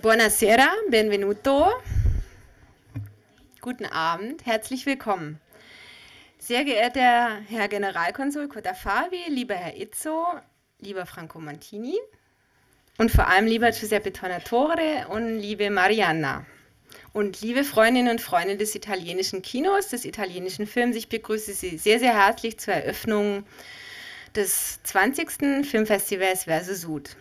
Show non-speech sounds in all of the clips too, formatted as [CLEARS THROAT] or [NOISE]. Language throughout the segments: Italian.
Buonasera, benvenuto. Guten Abend, herzlich willkommen. Sehr geehrter Herr Generalkonsul Cotafavi, lieber Herr Izzo, lieber Franco Montini und vor allem lieber Giuseppe Tornatore und liebe Marianna und liebe Freundinnen und Freunde des italienischen Kinos, des italienischen Films. Ich begrüße Sie sehr, sehr herzlich zur Eröffnung des 20. Filmfestivals Versus Sud.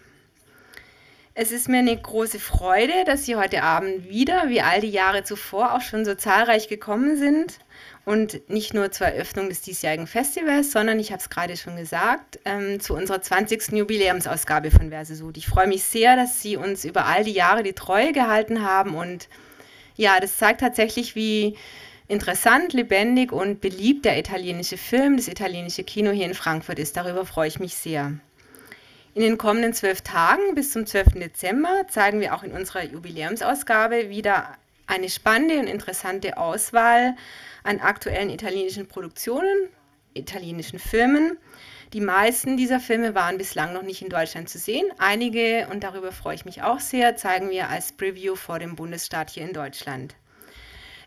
Es ist mir eine große Freude, dass Sie heute Abend wieder, wie all die Jahre zuvor, auch schon so zahlreich gekommen sind. Und nicht nur zur Eröffnung des diesjährigen Festivals, sondern, ich habe es gerade schon gesagt, ähm, zu unserer 20. Jubiläumsausgabe von Versesud. Ich freue mich sehr, dass Sie uns über all die Jahre die Treue gehalten haben. Und ja, das zeigt tatsächlich, wie interessant, lebendig und beliebt der italienische Film, das italienische Kino hier in Frankfurt ist. Darüber freue ich mich sehr. In den kommenden zwölf Tagen bis zum 12. Dezember zeigen wir auch in unserer Jubiläumsausgabe wieder eine spannende und interessante Auswahl an aktuellen italienischen Produktionen, italienischen Filmen. Die meisten dieser Filme waren bislang noch nicht in Deutschland zu sehen. Einige, und darüber freue ich mich auch sehr, zeigen wir als Preview vor dem Bundesstaat hier in Deutschland.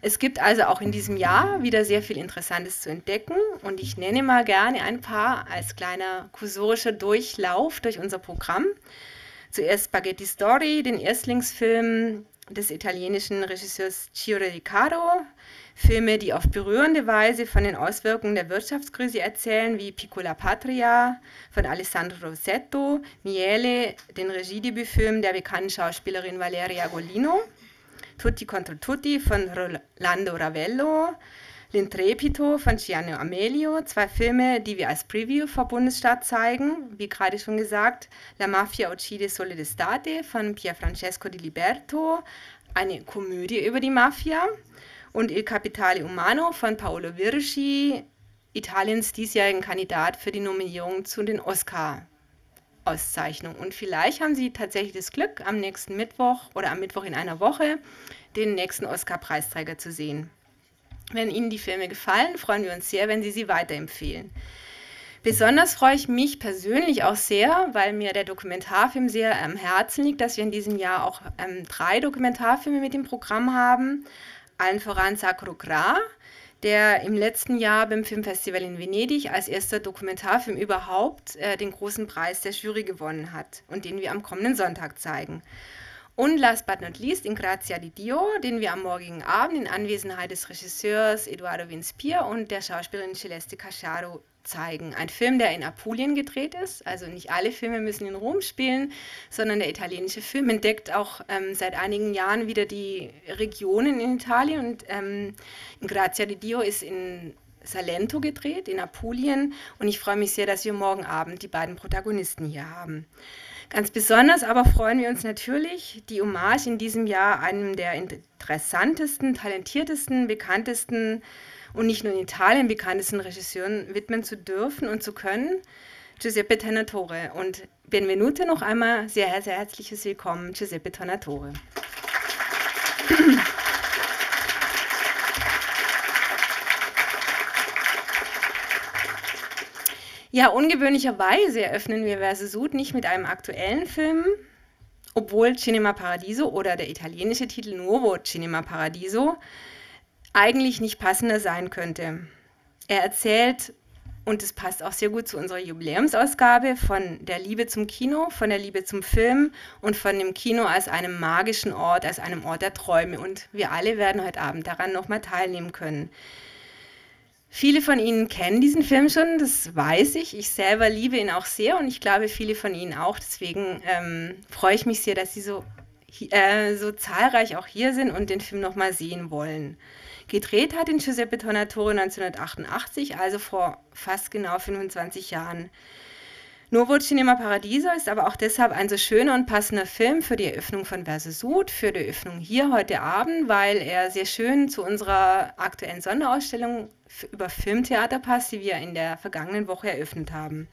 Es gibt also auch in diesem Jahr wieder sehr viel Interessantes zu entdecken und ich nenne mal gerne ein paar als kleiner kursorischer Durchlauf durch unser Programm. Zuerst Spaghetti Story, den Erstlingsfilm des italienischen Regisseurs Ciro Riccardo. Filme, die auf berührende Weise von den Auswirkungen der Wirtschaftskrise erzählen, wie Piccola Patria von Alessandro Rossetto, Miele, den Regiedebütfilm der bekannten Schauspielerin Valeria Golino. Tutti contro Tutti von Rolando Ravello, L'Intrepito von Gianni Amelio, zwei Filme, die wir als Preview vor Bundesstaat zeigen, wie gerade schon gesagt, La Mafia uccide sole von Pier Francesco di Liberto, eine Komödie über die Mafia und Il Capitale Umano von Paolo Virschi, Italiens diesjährigen Kandidat für die Nominierung zu den Oscar. Auszeichnung. Und vielleicht haben Sie tatsächlich das Glück, am nächsten Mittwoch oder am Mittwoch in einer Woche den nächsten Oscar-Preisträger zu sehen. Wenn Ihnen die Filme gefallen, freuen wir uns sehr, wenn Sie sie weiterempfehlen. Besonders freue ich mich persönlich auch sehr, weil mir der Dokumentarfilm sehr am Herzen liegt, dass wir in diesem Jahr auch ähm, drei Dokumentarfilme mit dem Programm haben. Allen voran Sakro Gra, der im letzten Jahr beim Filmfestival in Venedig als erster Dokumentarfilm überhaupt äh, den großen Preis der Jury gewonnen hat und den wir am kommenden Sonntag zeigen. Und last but not least in Grazia di Dio, den wir am morgigen Abend in Anwesenheit des Regisseurs Eduardo Vinspier und der Schauspielerin Celeste Cacharo zeigen. Ein Film, der in Apulien gedreht ist. Also nicht alle Filme müssen in Rom spielen, sondern der italienische Film entdeckt auch ähm, seit einigen Jahren wieder die Regionen in Italien. Und ähm, Grazia di Dio ist in Salento gedreht, in Apulien. Und ich freue mich sehr, dass wir morgen Abend die beiden Protagonisten hier haben. Ganz besonders aber freuen wir uns natürlich, die Hommage in diesem Jahr einem der interessantesten, talentiertesten, bekanntesten und nicht nur in Italien bekanntesten Regisseuren widmen zu dürfen und zu können. Giuseppe Tornatore und Benvenute noch einmal sehr, sehr herzliches Willkommen, Giuseppe Tornatore. Ja, ungewöhnlicherweise eröffnen wir Versesud nicht mit einem aktuellen Film, obwohl Cinema Paradiso oder der italienische Titel Nuovo Cinema Paradiso eigentlich nicht passender sein könnte. Er erzählt, und es passt auch sehr gut zu unserer Jubiläumsausgabe, von der Liebe zum Kino, von der Liebe zum Film und von dem Kino als einem magischen Ort, als einem Ort der Träume. Und wir alle werden heute Abend daran nochmal teilnehmen können. Viele von Ihnen kennen diesen Film schon, das weiß ich. Ich selber liebe ihn auch sehr und ich glaube, viele von Ihnen auch. Deswegen ähm, freue ich mich sehr, dass Sie so, äh, so zahlreich auch hier sind und den Film nochmal sehen wollen. Gedreht hat ihn Giuseppe Tornatore 1988, also vor fast genau 25 Jahren. Novo Cinema Paradiso ist aber auch deshalb ein so schöner und passender Film für die Eröffnung von Verse Sud, für die Eröffnung hier heute Abend, weil er sehr schön zu unserer aktuellen Sonderausstellung über Filmtheater passt, die wir in der vergangenen Woche eröffnet haben.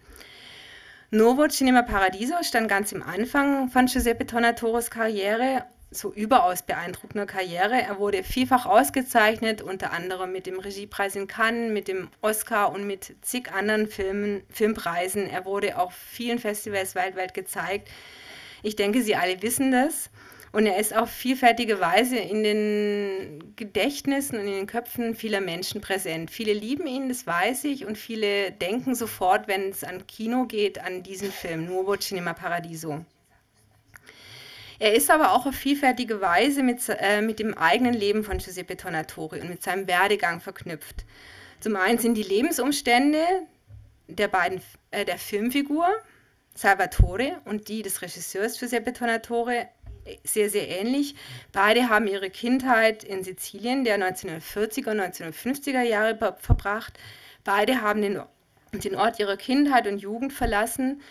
Novo Cinema Paradiso stand ganz am Anfang von Giuseppe Tornatoros Karriere so überaus beeindruckender Karriere. Er wurde vielfach ausgezeichnet, unter anderem mit dem Regiepreis in Cannes, mit dem Oscar und mit zig anderen Filmen, Filmpreisen. Er wurde auf vielen Festivals weltweit gezeigt. Ich denke, Sie alle wissen das. Und er ist auf vielfältige Weise in den Gedächtnissen und in den Köpfen vieler Menschen präsent. Viele lieben ihn, das weiß ich, und viele denken sofort, wenn es an Kino geht, an diesen Film, Nuovo Cinema Paradiso. Er ist aber auch auf vielfältige Weise mit, äh, mit dem eigenen Leben von Giuseppe Tornatori und mit seinem Werdegang verknüpft. Zum einen sind die Lebensumstände der beiden, äh, der Filmfigur Salvatore und die des Regisseurs Giuseppe Tornatore äh, sehr, sehr ähnlich. Beide haben ihre Kindheit in Sizilien der 1940er und 1950er Jahre verbracht. Beide haben den, den Ort ihrer Kindheit und Jugend verlassen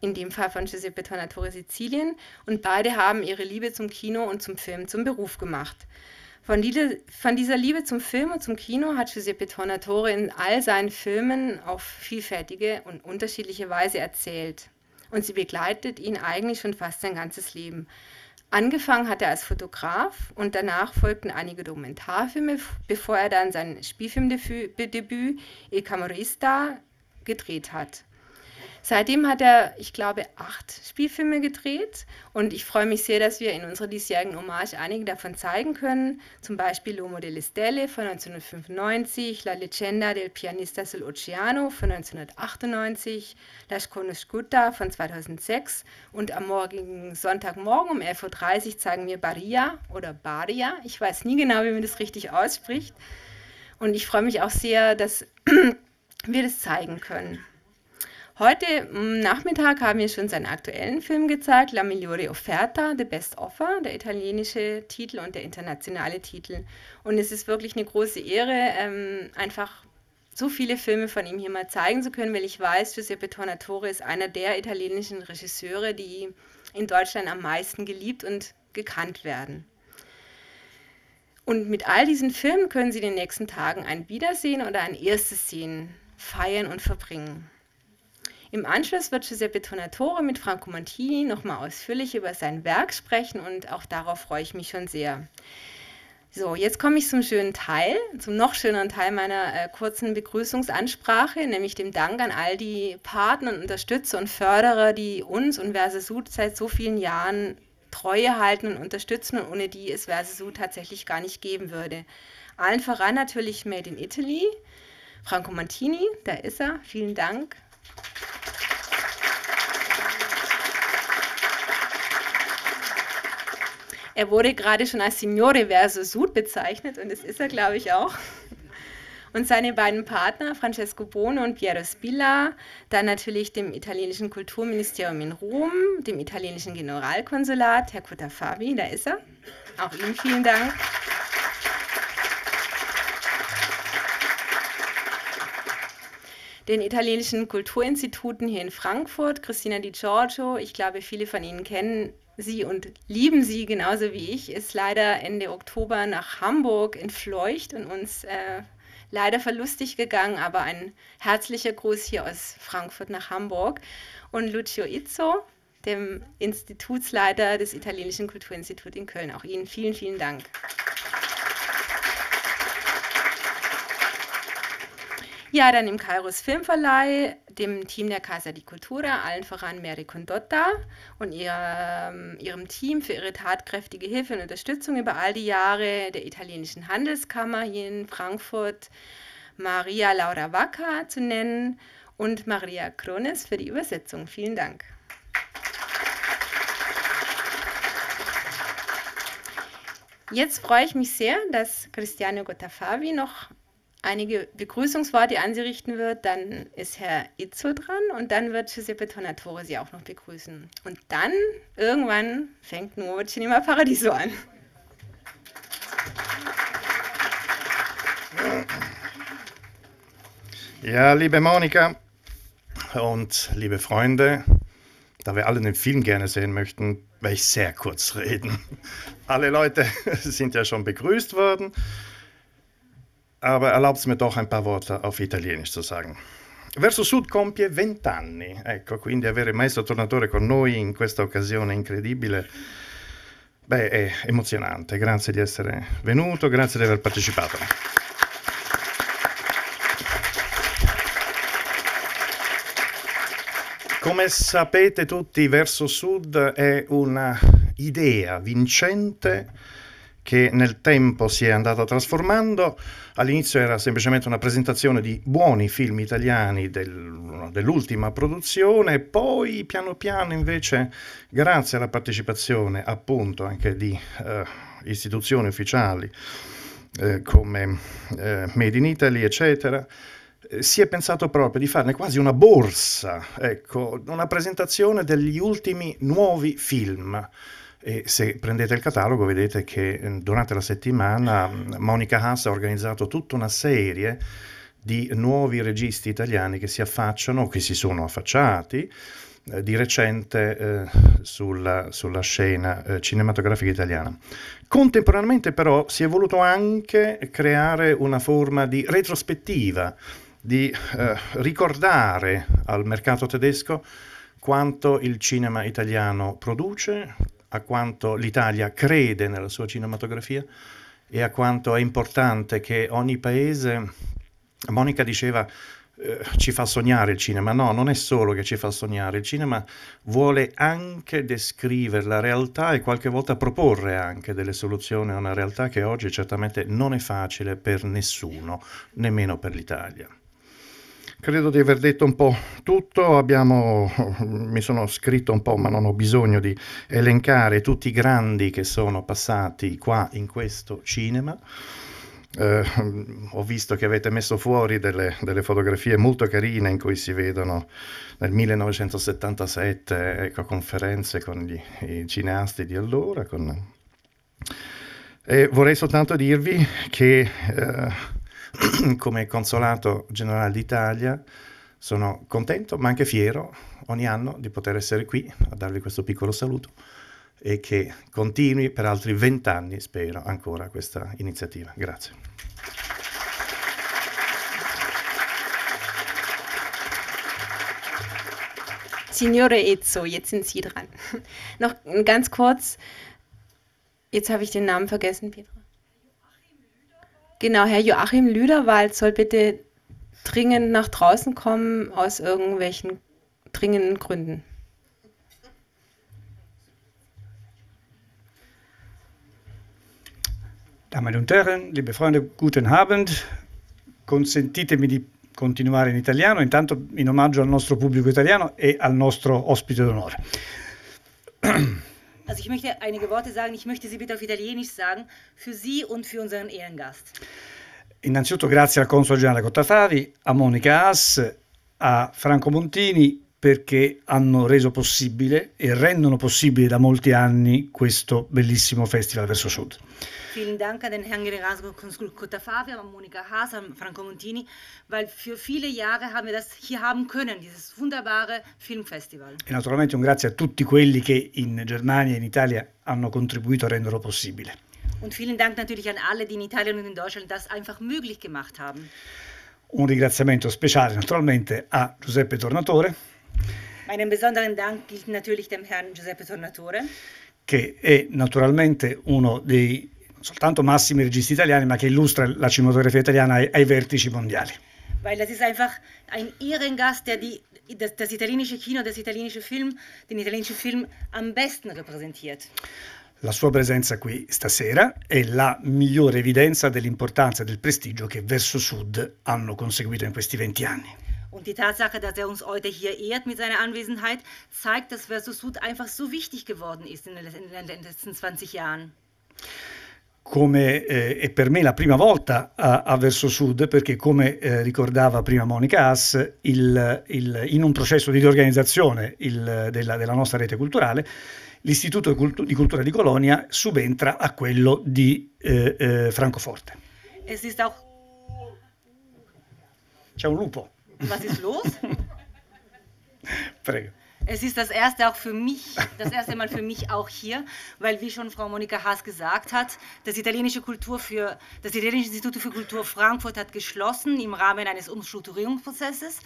in dem Fall von Giuseppe Tornatore Sizilien, und beide haben ihre Liebe zum Kino und zum Film zum Beruf gemacht. Von, Liebe, von dieser Liebe zum Film und zum Kino hat Giuseppe Tornatore in all seinen Filmen auf vielfältige und unterschiedliche Weise erzählt. Und sie begleitet ihn eigentlich schon fast sein ganzes Leben. Angefangen hat er als Fotograf und danach folgten einige Dokumentarfilme, bevor er dann sein Spielfilmdebüt Il Camorista, gedreht hat. Seitdem hat er, ich glaube, acht Spielfilme gedreht und ich freue mich sehr, dass wir in unserer diesjährigen Hommage einige davon zeigen können. Zum Beispiel L'Omo delle Stelle von 1995, La Leggenda del Pianista Oceano von 1998, La Sconosciuta von 2006 und am morgigen Sonntagmorgen um 11.30 Uhr zeigen wir Baria oder Baria. Ich weiß nie genau, wie man das richtig ausspricht. Und ich freue mich auch sehr, dass [CLEARS THROAT] wir das zeigen können. Heute mm, Nachmittag haben wir schon seinen aktuellen Film gezeigt, La migliore offerta, The Best Offer, der italienische Titel und der internationale Titel. Und es ist wirklich eine große Ehre, ähm, einfach so viele Filme von ihm hier mal zeigen zu können, weil ich weiß, Giuseppe Tornatore ist einer der italienischen Regisseure, die in Deutschland am meisten geliebt und gekannt werden. Und mit all diesen Filmen können Sie in den nächsten Tagen ein Wiedersehen oder ein erstes Sehen feiern und verbringen. Im Anschluss wird Giuseppe Tonatore mit Franco Montini nochmal ausführlich über sein Werk sprechen und auch darauf freue ich mich schon sehr. So, jetzt komme ich zum schönen Teil, zum noch schöneren Teil meiner äh, kurzen Begrüßungsansprache, nämlich dem Dank an all die Partner und Unterstützer und Förderer, die uns und Versesud seit so vielen Jahren Treue halten und unterstützen und ohne die es Versesud tatsächlich gar nicht geben würde. Allen voran natürlich Made in Italy, Franco Mantini, da ist er, vielen Dank er wurde gerade schon als Signore Verso Sud bezeichnet und das ist er, glaube ich, auch. Und seine beiden Partner, Francesco Bono und Piero Spilla, dann natürlich dem italienischen Kulturministerium in Rom, dem italienischen Generalkonsulat, Herr Cotafabi, da ist er. Auch ihm vielen Dank. den italienischen Kulturinstituten hier in Frankfurt, Christina Di Giorgio. Ich glaube, viele von Ihnen kennen sie und lieben sie genauso wie ich, ist leider Ende Oktober nach Hamburg entfleucht und uns äh, leider verlustig gegangen, aber ein herzlicher Gruß hier aus Frankfurt nach Hamburg. Und Lucio Izzo, dem Institutsleiter des Italienischen Kulturinstituts in Köln. Auch Ihnen vielen, vielen Dank. Ja, dann im Kairos Filmverleih, dem Team der Casa di Cultura, allen voran Mary Condotta und ihr, ähm, ihrem Team für ihre tatkräftige Hilfe und Unterstützung über all die Jahre, der italienischen Handelskammer hier in Frankfurt, Maria Laura Wacca zu nennen und Maria Krones für die Übersetzung. Vielen Dank. Jetzt freue ich mich sehr, dass Cristiano Gottafavi noch einige Begrüßungsworte an Sie richten wird. Dann ist Herr Itzo dran und dann wird Giuseppe Tornatore Sie auch noch begrüßen. Und dann irgendwann fängt Nuovo Cinema Paradiso an. Ja, liebe Monika und liebe Freunde, da wir alle den Film gerne sehen möchten, werde ich sehr kurz reden. Alle Leute [LAUGHS] sind ja schon begrüßt worden aber erlaubt mir doch ein paar Worte auf Italienisch zu sagen. Verso Sud compie 20 anni, ecco, quindi avere maestro Tornatore con noi in questa occasione incredibile, beh, è emozionante. Grazie di essere venuto, grazie di aver partecipato. Come sapete tutti, Verso Sud è un'idea vincente che nel tempo si è andata trasformando. All'inizio era semplicemente una presentazione di buoni film italiani del, dell'ultima produzione, poi piano piano invece, grazie alla partecipazione appunto anche di eh, istituzioni ufficiali eh, come eh, Made in Italy, eccetera, eh, si è pensato proprio di farne quasi una borsa, ecco, una presentazione degli ultimi nuovi film e se prendete il catalogo vedete che mm, durante la settimana mm, Monica Haas ha organizzato tutta una serie di nuovi registi italiani che si affacciano, che si sono affacciati eh, di recente eh, sulla, sulla, scena eh, cinematografica italiana. Contemporaneamente però si è voluto anche creare una forma di retrospettiva, di eh, ricordare al mercato tedesco quanto il cinema italiano produce, a quanto l'Italia crede nella sua cinematografia e a quanto è importante che ogni paese, Monica diceva, eh, ci fa sognare il cinema, no, non è solo che ci fa sognare, il cinema vuole anche descrivere la realtà e qualche volta proporre anche delle soluzioni a una realtà che oggi certamente non è facile per nessuno, nemmeno per l'Italia. Credo di aver detto un po' tutto, Abbiamo, mi sono scritto un po', ma non ho bisogno di elencare tutti i grandi che sono passati qua in questo cinema. Eh, ho visto che avete messo fuori delle, delle, fotografie molto carine in cui si vedono nel 1977 ecco, conferenze con gli, i cineasti di allora. Con... E vorrei soltanto dirvi che eh, [CLEARS THROAT] come Consolato Generale d'Italia. Sono contento ma anche fiero ogni anno di poter essere qui a darvi questo piccolo saluto e che continui per altri vent'anni, spero, ancora questa iniziativa. Grazie. Signore Ezzo, jetzt sind Sie dran. [LAUGHS] Noch ganz kurz, jetzt habe ich den Namen vergessen, Pietro. Genau, Herr Joachim Lüderwald soll bitte dringend nach draußen kommen aus irgendwelchen dringenden Gründen. Damen und Herren, liebe Freunde, guten Abend. Consentitemi di continuare in italiano, intanto in omaggio al nostro pubblico italiano e al nostro ospite d'onore. [CLEARS THROAT] Also ich möchte einige Worte sagen, ich möchte sie bitte auf Italienisch sagen, für Sie und für unseren Ehrengast. Innanzitutto grazie al console generale Cottafavi, a Monica Haas, a Franco Montini perché hanno reso possibile e rendono possibile da molti anni questo bellissimo festival verso sud. Vielen Dank an den Herrn Generalkonsul Favia, an Monika Haas, an Franco Montini, weil für viele Jahre haben wir das hier haben können, dieses wunderbare Filmfestival. E naturalmente un grazie a tutti quelli che in Germania e in Italia hanno contribuito a renderlo possibile. Und vielen Dank natürlich an alle, die in Italien und in Deutschland das einfach möglich gemacht haben. Un ringraziamento speciale naturalmente a Giuseppe Tornatore. Meinen besonderen Dank gilt natürlich dem Herrn Giuseppe Tornatore. Che è naturalmente uno dei soltanto massimi registi italiani, ma che illustra la cinematografia italiana ai, ai vertici mondiali. Weil das ist einfach ein Ehrengast, der die, das, das italienische Kino, das italienische Film, den italienischen Film am besten repräsentiert. La sua presenza qui stasera è la migliore evidenza dell'importanza e del prestigio che Verso Sud hanno conseguito in questi 20 anni. Und die Tatsache, dass er uns heute hier ehrt mit seiner Anwesenheit, zeigt, dass Verso Sud einfach so wichtig geworden ist in den letzten 20 Jahren come eh, è per me la prima volta a, a Verso Sud, perché come eh, ricordava prima Monica Haas, il, il, in un processo di riorganizzazione il, della, della, nostra rete culturale, l'Istituto di Cultura di Colonia subentra a quello di eh, eh Francoforte. Auch... C'è un lupo. Was ist los? [LAUGHS] Prego. Es ist das erste auch für mich, das erste Mal für mich auch hier, weil wie schon Frau Monika Haas gesagt hat, das italienische Kultur für das italienische Institut für Kultur Frankfurt hat geschlossen im Rahmen eines Umstrukturierungsprozesses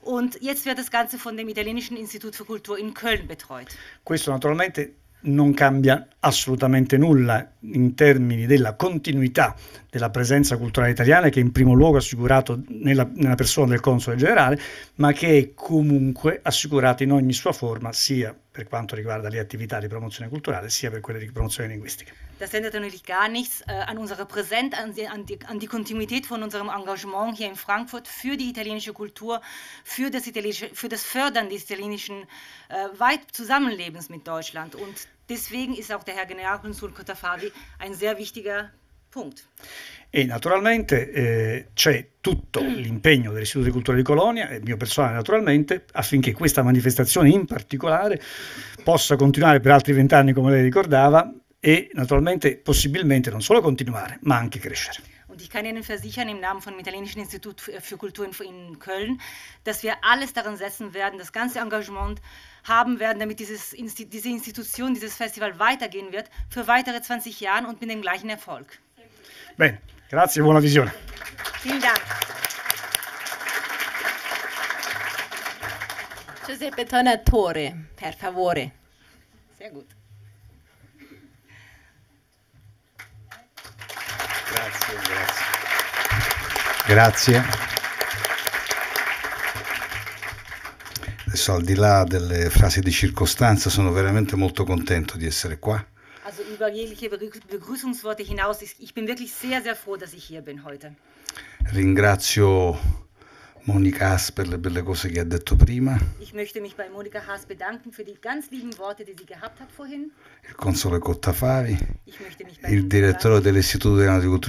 und jetzt wird das Ganze von dem italienischen Institut für Kultur in Köln betreut. Questo naturalmente non cambia assolutamente nulla in termini della continuità della presenza culturale italiana che in primo luogo è assicurato nella, nella persona del console generale, ma che è comunque assicurato in ogni sua forma, sia per quanto riguarda le attività di promozione culturale sia per quelle di promozione linguistica. Das ändert natürlich gar nichts äh, an unserer Präsenz, an die, an, an die, Kontinuität von unserem Engagement hier in Frankfurt für die italienische Kultur, für das, italienische, für das Fördern des italienischen äh, weit Zusammenlebens mit Deutschland. Und deswegen ist auch der Herr Generalkonsul Cotafavi ein sehr wichtiger Punto. E naturalmente eh, c'è tutto mm. l'impegno dell'Istituto di Cultura di Colonia e mio personale naturalmente affinché questa manifestazione in particolare possa continuare per altri vent'anni come lei ricordava e naturalmente possibilmente non solo continuare ma anche crescere. Und ich kann Ihnen versichern, im Namen vom Italienischen Institut für Kultur in Köln, dass wir alles daran setzen werden, das ganze Engagement haben werden, damit dieses, diese Institution, dieses Festival weitergehen wird für weitere 20 Jahre und mit dem gleichen Erfolg. Bene, grazie e buona visione. Giuseppe Tonatore, per favore. Grazie, grazie. Grazie. Adesso al di là delle frasi di circostanza sono veramente molto contento di essere qua. über jegliche Begrüßungsworte hinaus. Ich bin wirklich sehr, sehr froh, dass ich hier bin heute. Ringrazio Monika Haas per le belle cose che ha detto prima. Ich möchte mich bei Monika Haas bedanken für die ganz lieben Worte, die sie gehabt hat vorhin. Il console Cottafavi. Ich möchte mich bei il direttore dell'Istituto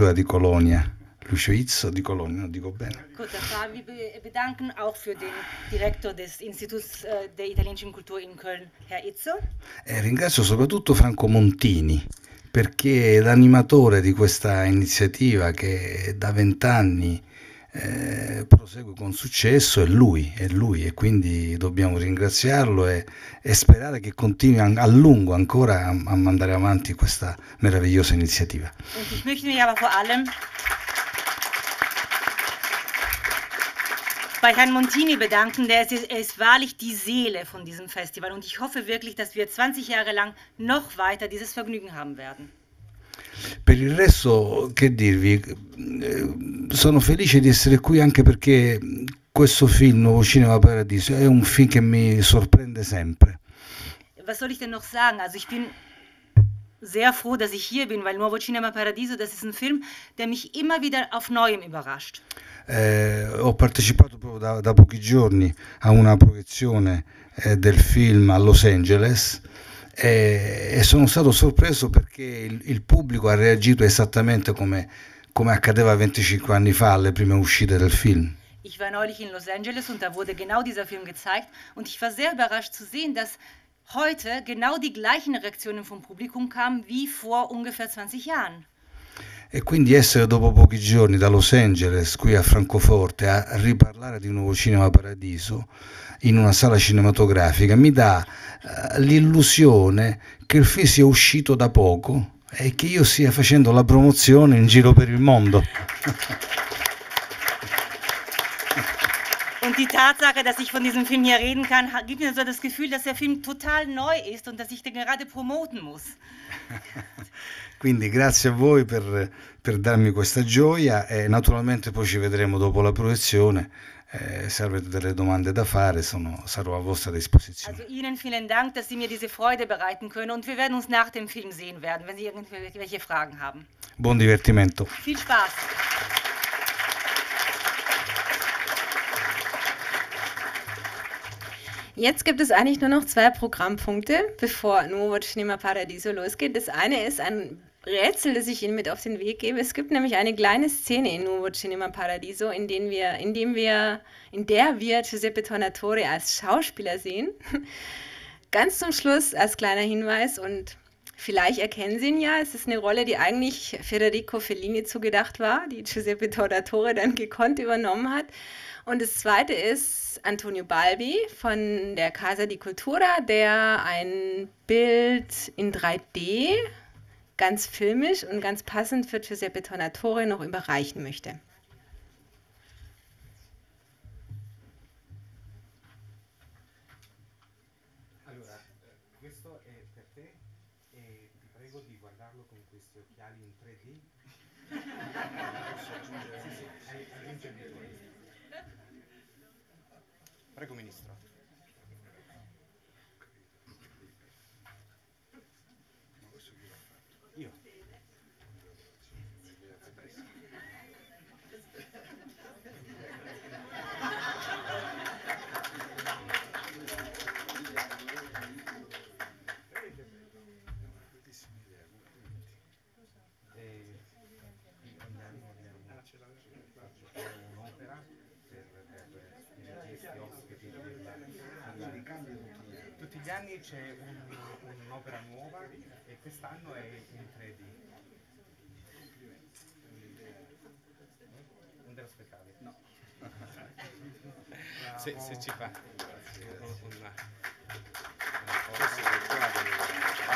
di di Colonia. Lo Schweiz di Colonia, dico bene. Gut, das war, wir bedanken auch für den Direktor des Instituts äh, der italienischen Kultur in Köln, Herr Izzo. E eh, ringrazio soprattutto Franco Montini perché è l'animatore di questa iniziativa che da vent'anni eh, prosegue con successo è lui, è lui e quindi dobbiamo ringraziarlo e, e sperare che continui a, lungo ancora a, a mandare avanti questa meravigliosa iniziativa. Und ich möchte mich bei Herrn Montini bedanken. Der ist, ist, wahrlich die Seele von diesem Festival. Und ich hoffe wirklich, dass wir 20 Jahre lang noch weiter dieses Vergnügen haben werden. Per il resto, che dirvi, eh, sono felice di essere qui anche perché questo film, Nuovo Cinema Paradiso, è un film che mi sorprende sempre. Was soll ich denn noch sagen? Also ich bin sehr froh, dass ich hier bin, weil Nuovo Cinema Paradiso, das ist ein Film, der mich immer wieder auf Neuem überrascht. Eh, ho partecipato proprio da, da, pochi giorni a una proiezione eh, del film a Los Angeles eh, e sono stato sorpreso perché il, il pubblico ha reagito esattamente come, come accadeva 25 anni fa alle prime uscite del film. Ich war neulich in Los Angeles und da wurde genau dieser Film gezeigt und ich war sehr überrascht zu sehen, dass heute genau die gleichen Reaktionen vom Publikum kamen wie vor ungefähr 20 Jahren. E quindi essere dopo pochi giorni da Los Angeles qui a Francoforte a riparlare di un nuovo cinema paradiso in una sala cinematografica mi dà uh, l'illusione che il film sia uscito da poco e che io stia facendo la promozione in giro per il mondo. Und die Tatsache, dass ich von diesem Film hier reden kann, gibt mir so das Gefühl, dass der Film total neu ist und dass ich den gerade promoten muss. [LAUGHS] Quindi grazie a voi per, per darmi questa gioia e naturalmente poi ci vedremo dopo la proiezione. Eh, se avete delle domande da fare, sono, sarò a vostra disposizione. Also Ihnen vielen Dank, dass Sie mir diese Freude bereiten können und wir werden uns nach dem Film sehen werden, wenn Sie irgendwelche Fragen haben. Buon divertimento. Viel Spaß. Jetzt gibt es eigentlich nur noch zwei Programmpunkte, bevor Nuovo Cinema Paradiso losgeht. Das eine ist ein Rätsel, das ich Ihnen mit auf den Weg gebe. Es gibt nämlich eine kleine Szene in Nuovo Cinema Paradiso, in, denen wir, in, dem wir, in der wir Giuseppe Tornatore als Schauspieler sehen. [LAUGHS] Ganz zum Schluss als kleiner Hinweis und Vielleicht erkennen Sie ihn ja. Es ist eine Rolle, die eigentlich Federico Fellini zugedacht war, die Giuseppe Tornatore dann gekonnt übernommen hat. Und das zweite ist Antonio Balbi von der Casa di Cultura, der ein Bild in 3D ganz filmisch und ganz passend für Giuseppe Tornatore noch überreichen möchte. Recomiendo. anni c'è un'opera un, un nuova e quest'anno è in 3D. Non te l'aspettavi? No. [LAUGHS] se, se, ci fa grazie. Adesso,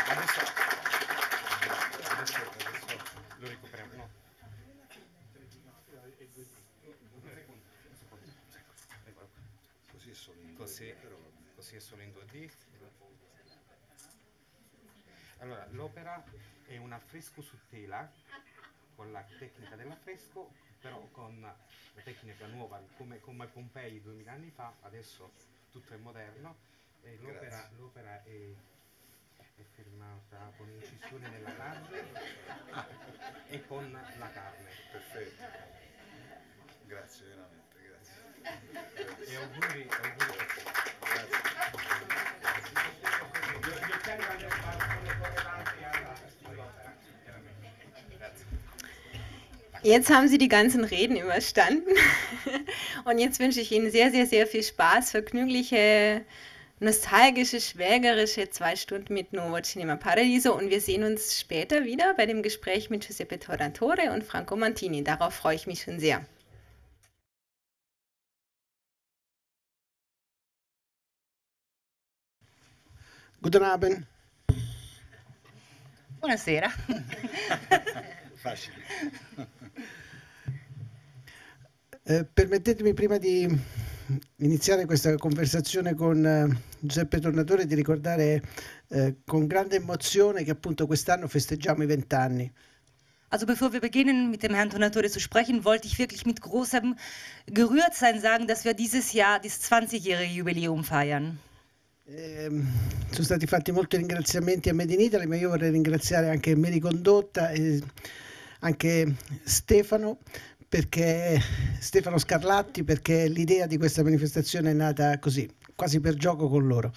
adesso, adesso lo recuperiamo. No. Così sono in così. Però sia solo in 2D. Allora, l'opera è un affresco su tela con la tecnica dell'affresco, però con la tecnica nuova, come, come Pompei 2000 anni fa, adesso tutto è moderno. l'opera, è, è firmata con incisione nella carne e con la carne. Perfetto. Grazie veramente, grazie. E auguri, auguri. Grazie. Jetzt haben Sie die ganzen Reden überstanden. [LAUGHS] Und jetzt wünsche ich Ihnen sehr, sehr, sehr viel Spaß, vergnügliche, nostalgische, schwägerische zwei Stunden mit Nuovo Cinema Paradiso. Und wir sehen uns später wieder bei dem Gespräch mit Giuseppe Tornatore und Franco Mantini. Darauf freue ich mich schon sehr. Guten Abend. Buonasera. [LAUGHS] facile. [LAUGHS] eh, permettetemi prima di iniziare questa conversazione con eh, Giuseppe Tornatore di ricordare eh, con grande emozione che appunto quest'anno festeggiamo i vent'anni. Also bevor wir beginnen, mit dem Herrn Tornatore zu sprechen, wollte ich wirklich mit großem Gerührtsein sagen, dass wir dieses Jahr das 20-jährige Jubiläum feiern. Eh, sono stati fatti molti ringraziamenti a Made in Italy, ma io vorrei ringraziare anche Meri Condotta e anche Stefano, perché, Stefano Scarlatti, perché l'idea di questa manifestazione è nata così, quasi per gioco con loro.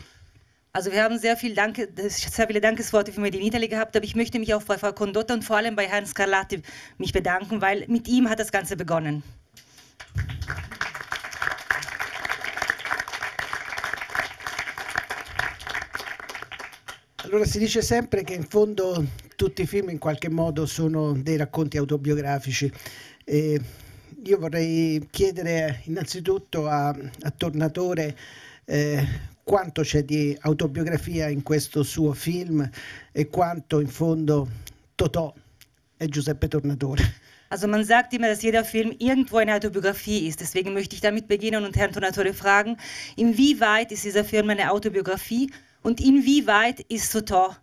Also wir haben sehr, viel Danke, sehr viele Dankesworte für Medin Italy gehabt, aber ich möchte mich auch bei Frau Condotta und vor allem bei Herrn Scarlatti mich bedanken, weil mit ihm hat das Ganze begonnen. Allora si dice sempre che in fondo tutti i film in qualche modo sono dei racconti autobiografici. Eh, io vorrei chiedere innanzitutto a, a Tornatore eh, quanto c'è di autobiografia in questo suo film e quanto in fondo Totò è Giuseppe Tornatore. Also man sagt immer, dass jeder Film irgendwo eine Autobiografie ist. Deswegen möchte ich damit beginnen und Herrn Tornatore fragen, inwieweit ist dieser Film eine Autobiografie und inwieweit ist Totò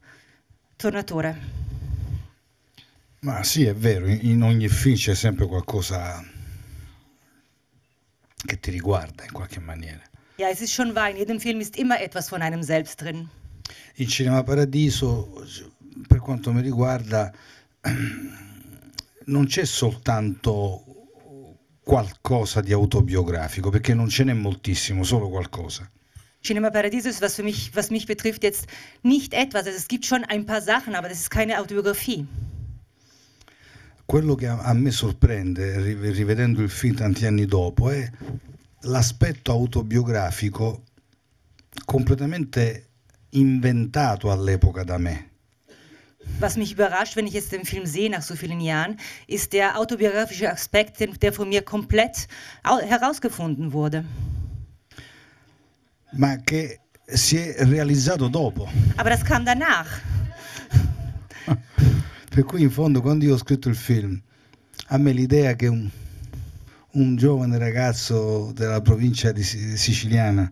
Tornatore? Ma sì, è vero, in ogni film c'è sempre qualcosa che ti riguarda in qualche maniera. Ja, es ist schon wahr, in jedem Film ist immer etwas von einem selbst drin. In Cinema Paradiso, per quanto mi riguarda, [CLEARS THROAT] non c'è soltanto qualcosa di autobiografico, perché non ce n'è moltissimo, solo qualcosa. Cinema Paradiso ist, was, für mich, was mich betrifft, jetzt nicht etwas. Also es gibt schon ein paar Sachen, aber das ist keine Autobiografie. Quello che a me sorprende, rivedendo il film tanti anni dopo, è l'aspetto autobiografico completamente inventato all'epoca da me. Was mich überrascht, wenn ich jetzt den Film sehe nach so vielen Jahren, ist der autobiografische Aspekt, der von mir komplett herausgefunden wurde. Ma che si è realizzato dopo. Aber das kam danach. Per cui in fondo quando io ho scritto il film, a me l'idea che un, un giovane ragazzo della provincia di, siciliana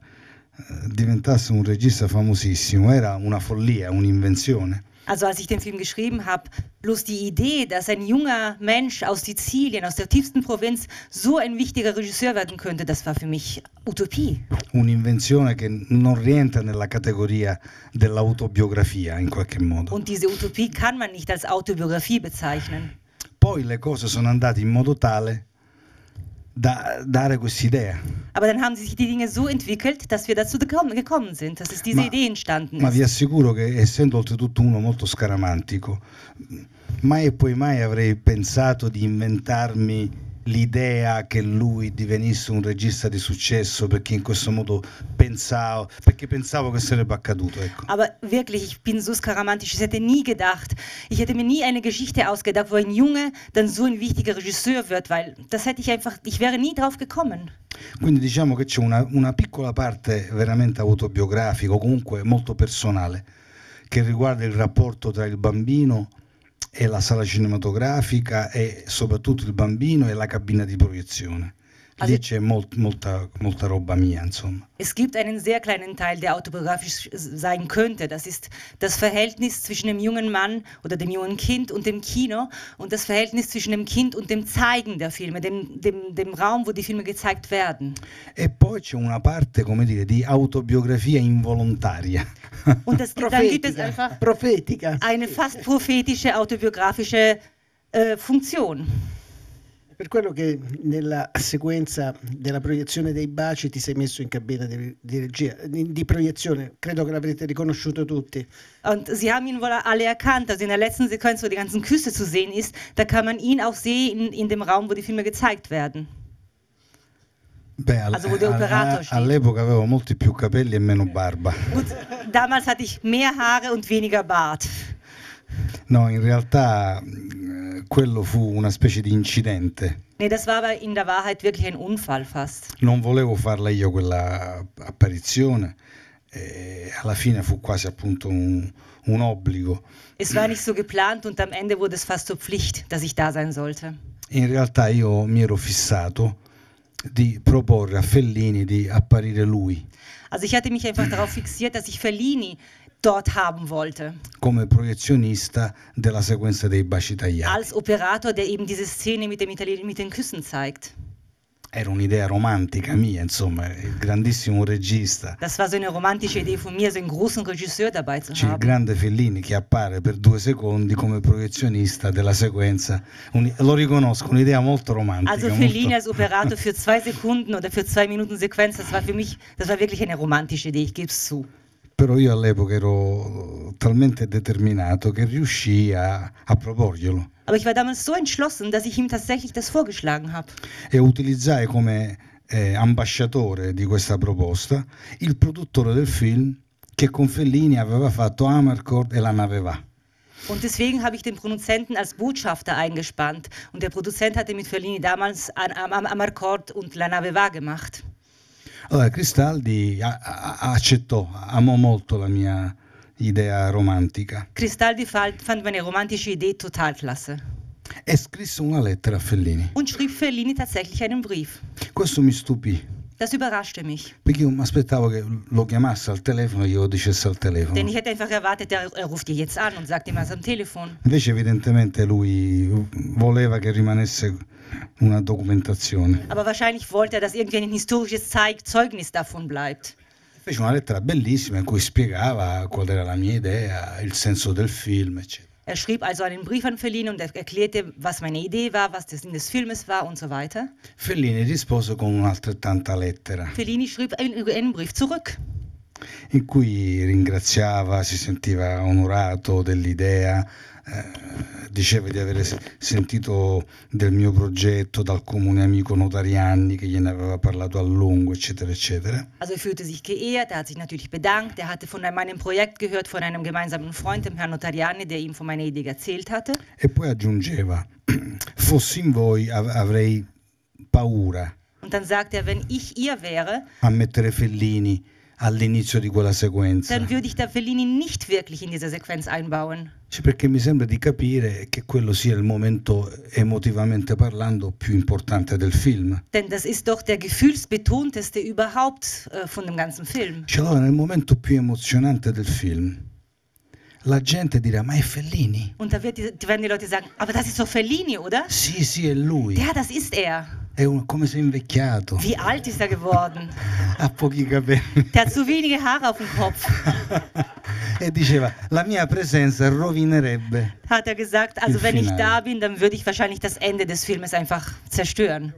eh, diventasse un regista famosissimo era una follia, un'invenzione also als ich den Film geschrieben habe, bloß die Idee, dass ein junger Mensch aus Sizilien, aus der tiefsten Provinz, so ein wichtiger Regisseur werden könnte, das war für mich Utopie. Un'invenzione che non rientra nella categoria dell'autobiografia in qualche modo. Und diese Utopie kann man nicht als Autobiografie bezeichnen. Poi le cose sono andate in modo tale da, dare quest'idea. Aber dann haben sich die Dinge so entwickelt, dass wir dazu gekommen sind, dass es diese ma, Idee entstanden ma ist. Ma vi assicuro che essendo oltretutto uno molto scaramantico, mai e poi mai avrei pensato di inventarmi l'idea che lui divenisse un regista di successo perché in questo modo pensavo, perché pensavo che sarebbe accaduto. Ecco. Aber wirklich, ich bin so skaramantisch, ich hätte nie gedacht, ich hätte mir nie eine Geschichte ausgedacht, wo ein Junge dann so ein wichtiger Regisseur wird, weil das hätte ich einfach, ich wäre nie drauf gekommen. Quindi diciamo che c'è una, una piccola parte veramente autobiografica, comunque molto personale, che riguarda il rapporto tra il bambino e la sala cinematografica, e soprattutto il bambino e la cabina di proiezione. Also, Lì c'è molt, molta, molta roba mia, insomma. Es gibt einen sehr kleinen Teil, der autobiografisch sein könnte. Das ist das Verhältnis zwischen dem jungen Mann oder dem jungen Kind und dem Kino und das Verhältnis zwischen dem Kind und dem Zeigen der Filme, dem, dem, dem Raum, wo die Filme gezeigt werden. E poi c'è una parte, come dire, di autobiografia involontaria. Und das, dann gibt es einfach Prophetica. eine fast prophetische autobiografische äh, Funktion. Per quello che nella sequenza della proiezione dei baci ti sei messo in cabina di, di regia, di, di, proiezione, credo che l'avrete riconosciuto tutti. Und sie haben ihn wohl alle erkannt, also in der letzten Sequenz, wo die ganzen Küsse zu sehen ist, da kann man ihn auch sehen in, in dem Raum, wo die Filme gezeigt werden. Beh, all, also, all, all'epoca avevo molti più capelli e meno barba. Gut, damals hatte ich mehr Haare und weniger Bart. No, in realtà eh, quello fu una specie di incidente. Nee, das war aber in der Wahrheit wirklich ein Unfall fast. Non volevo farla io quella apparizione, alla fine fu quasi appunto un, un obbligo. Es war nicht so geplant und am Ende wurde es fast zur Pflicht, dass ich da sein sollte. In realtà io mi ero fissato di proporre a Fellini di apparire lui. Also ich hatte mich einfach darauf fixiert, dass ich Fellini dort haben wollte. Come Projektionista della Sequenza dei Baci Tagliati. Als Operator, der eben diese Szene mit, dem mit den Küssen zeigt. Era un'idea romantica mia, insomma, il eh, grandissimo regista. Das war so eine romantische Idee von mir, so einen großen Regisseur dabei zu C'è haben. Il grande Fellini che appare per due secondi come proiezionista della sequenza. Un, lo riconosco, un'idea molto romantica. Also Fellini molto... als Operator für zwei Sekunden oder für zwei Minuten Sequenz, das war für mich, das war wirklich eine romantische Idee, ich gebe es zu. però io all'epoca ero talmente determinato che riuscii a, a proporglielo. Aber ich war damals so entschlossen, dass ich ihm tatsächlich das vorgeschlagen habe. E utilizzai come eh, ambasciatore di questa proposta il produttore del film che con Fellini aveva fatto Amarcord e la nave va. Und deswegen habe ich den Produzenten als Botschafter eingespannt. Und der Produzent hatte mit Fellini damals Amarcord und La Nave va gemacht. Allora, Cristaldi accettò, amò molto la mia idea romantica. Cristaldi fand meine romantische Idee total klasse. E scrisse una lettera a Fellini. Und schrieb Fellini tatsächlich einen Brief. Questo mi stupì. Das überraschte mich. Perché io mi aspettavo che lo chiamasse al telefono e glielo dicesse al telefono. Denn ich hätte einfach erwartet, er, er ruft dir jetzt an und sagt ihm was am telefono. Invece evidentemente lui voleva che rimanesse una documentazione. Aber wahrscheinlich wollte er, dass irgendwie ein historisches Zeugnis davon bleibt. Fece una lettera bellissima in cui spiegava qual era la mia idea, il senso del film, eccetera. Er schrieb also einen Brief an Fellini und er erklärte, was meine Idee war, was der Sinn des Filmes war und so weiter. Fellini rispose con un'altrettanta lettera. Fellini schrieb einen, einen Brief zurück. in cui ringraziava, si sentiva onorato dell'idea, eh, diceva di aver sentito del mio progetto dal comune amico Notarianni che gliene aveva parlato a lungo, eccetera, eccetera. Also fühlte sich geehrt, er hat sich natürlich bedankt, er hatte von meinem Projekt gehört, von einem gemeinsamen Freund, dem Herrn Notarianni, der ihm von meiner Idee erzählt hatte. E poi aggiungeva, [CLEARS THROAT] fossi in voi av avrei paura. Und dann sagt er, wenn ich ihr wäre, a mettere Fellini all'inizio di quella sequenza. Dann würde ich da Fellini nicht wirklich in diese Sequenz einbauen. Sì, perché mi sembra di capire che quello sia il momento emotivamente parlando più importante del film. Denn das ist doch der gefühlsbetonteste überhaupt äh, von dem ganzen Film. Cioè, allora, nel momento più emozionante del film la gente dirà ma è Fellini. Und da wird die, werden die Leute sagen, aber das ist doch Fellini, oder? Sì, sì, è lui. Ja, das ist er. È un, come se invecchiato. Wie alt ist er geworden? ha pochi capelli. Der hat zu wenige Haare auf dem Kopf. e diceva, la mia presenza rovinerebbe. Hat er gesagt, also wenn finale. ich da bin, dann würde ich wahrscheinlich das Ende des Filmes einfach zerstören.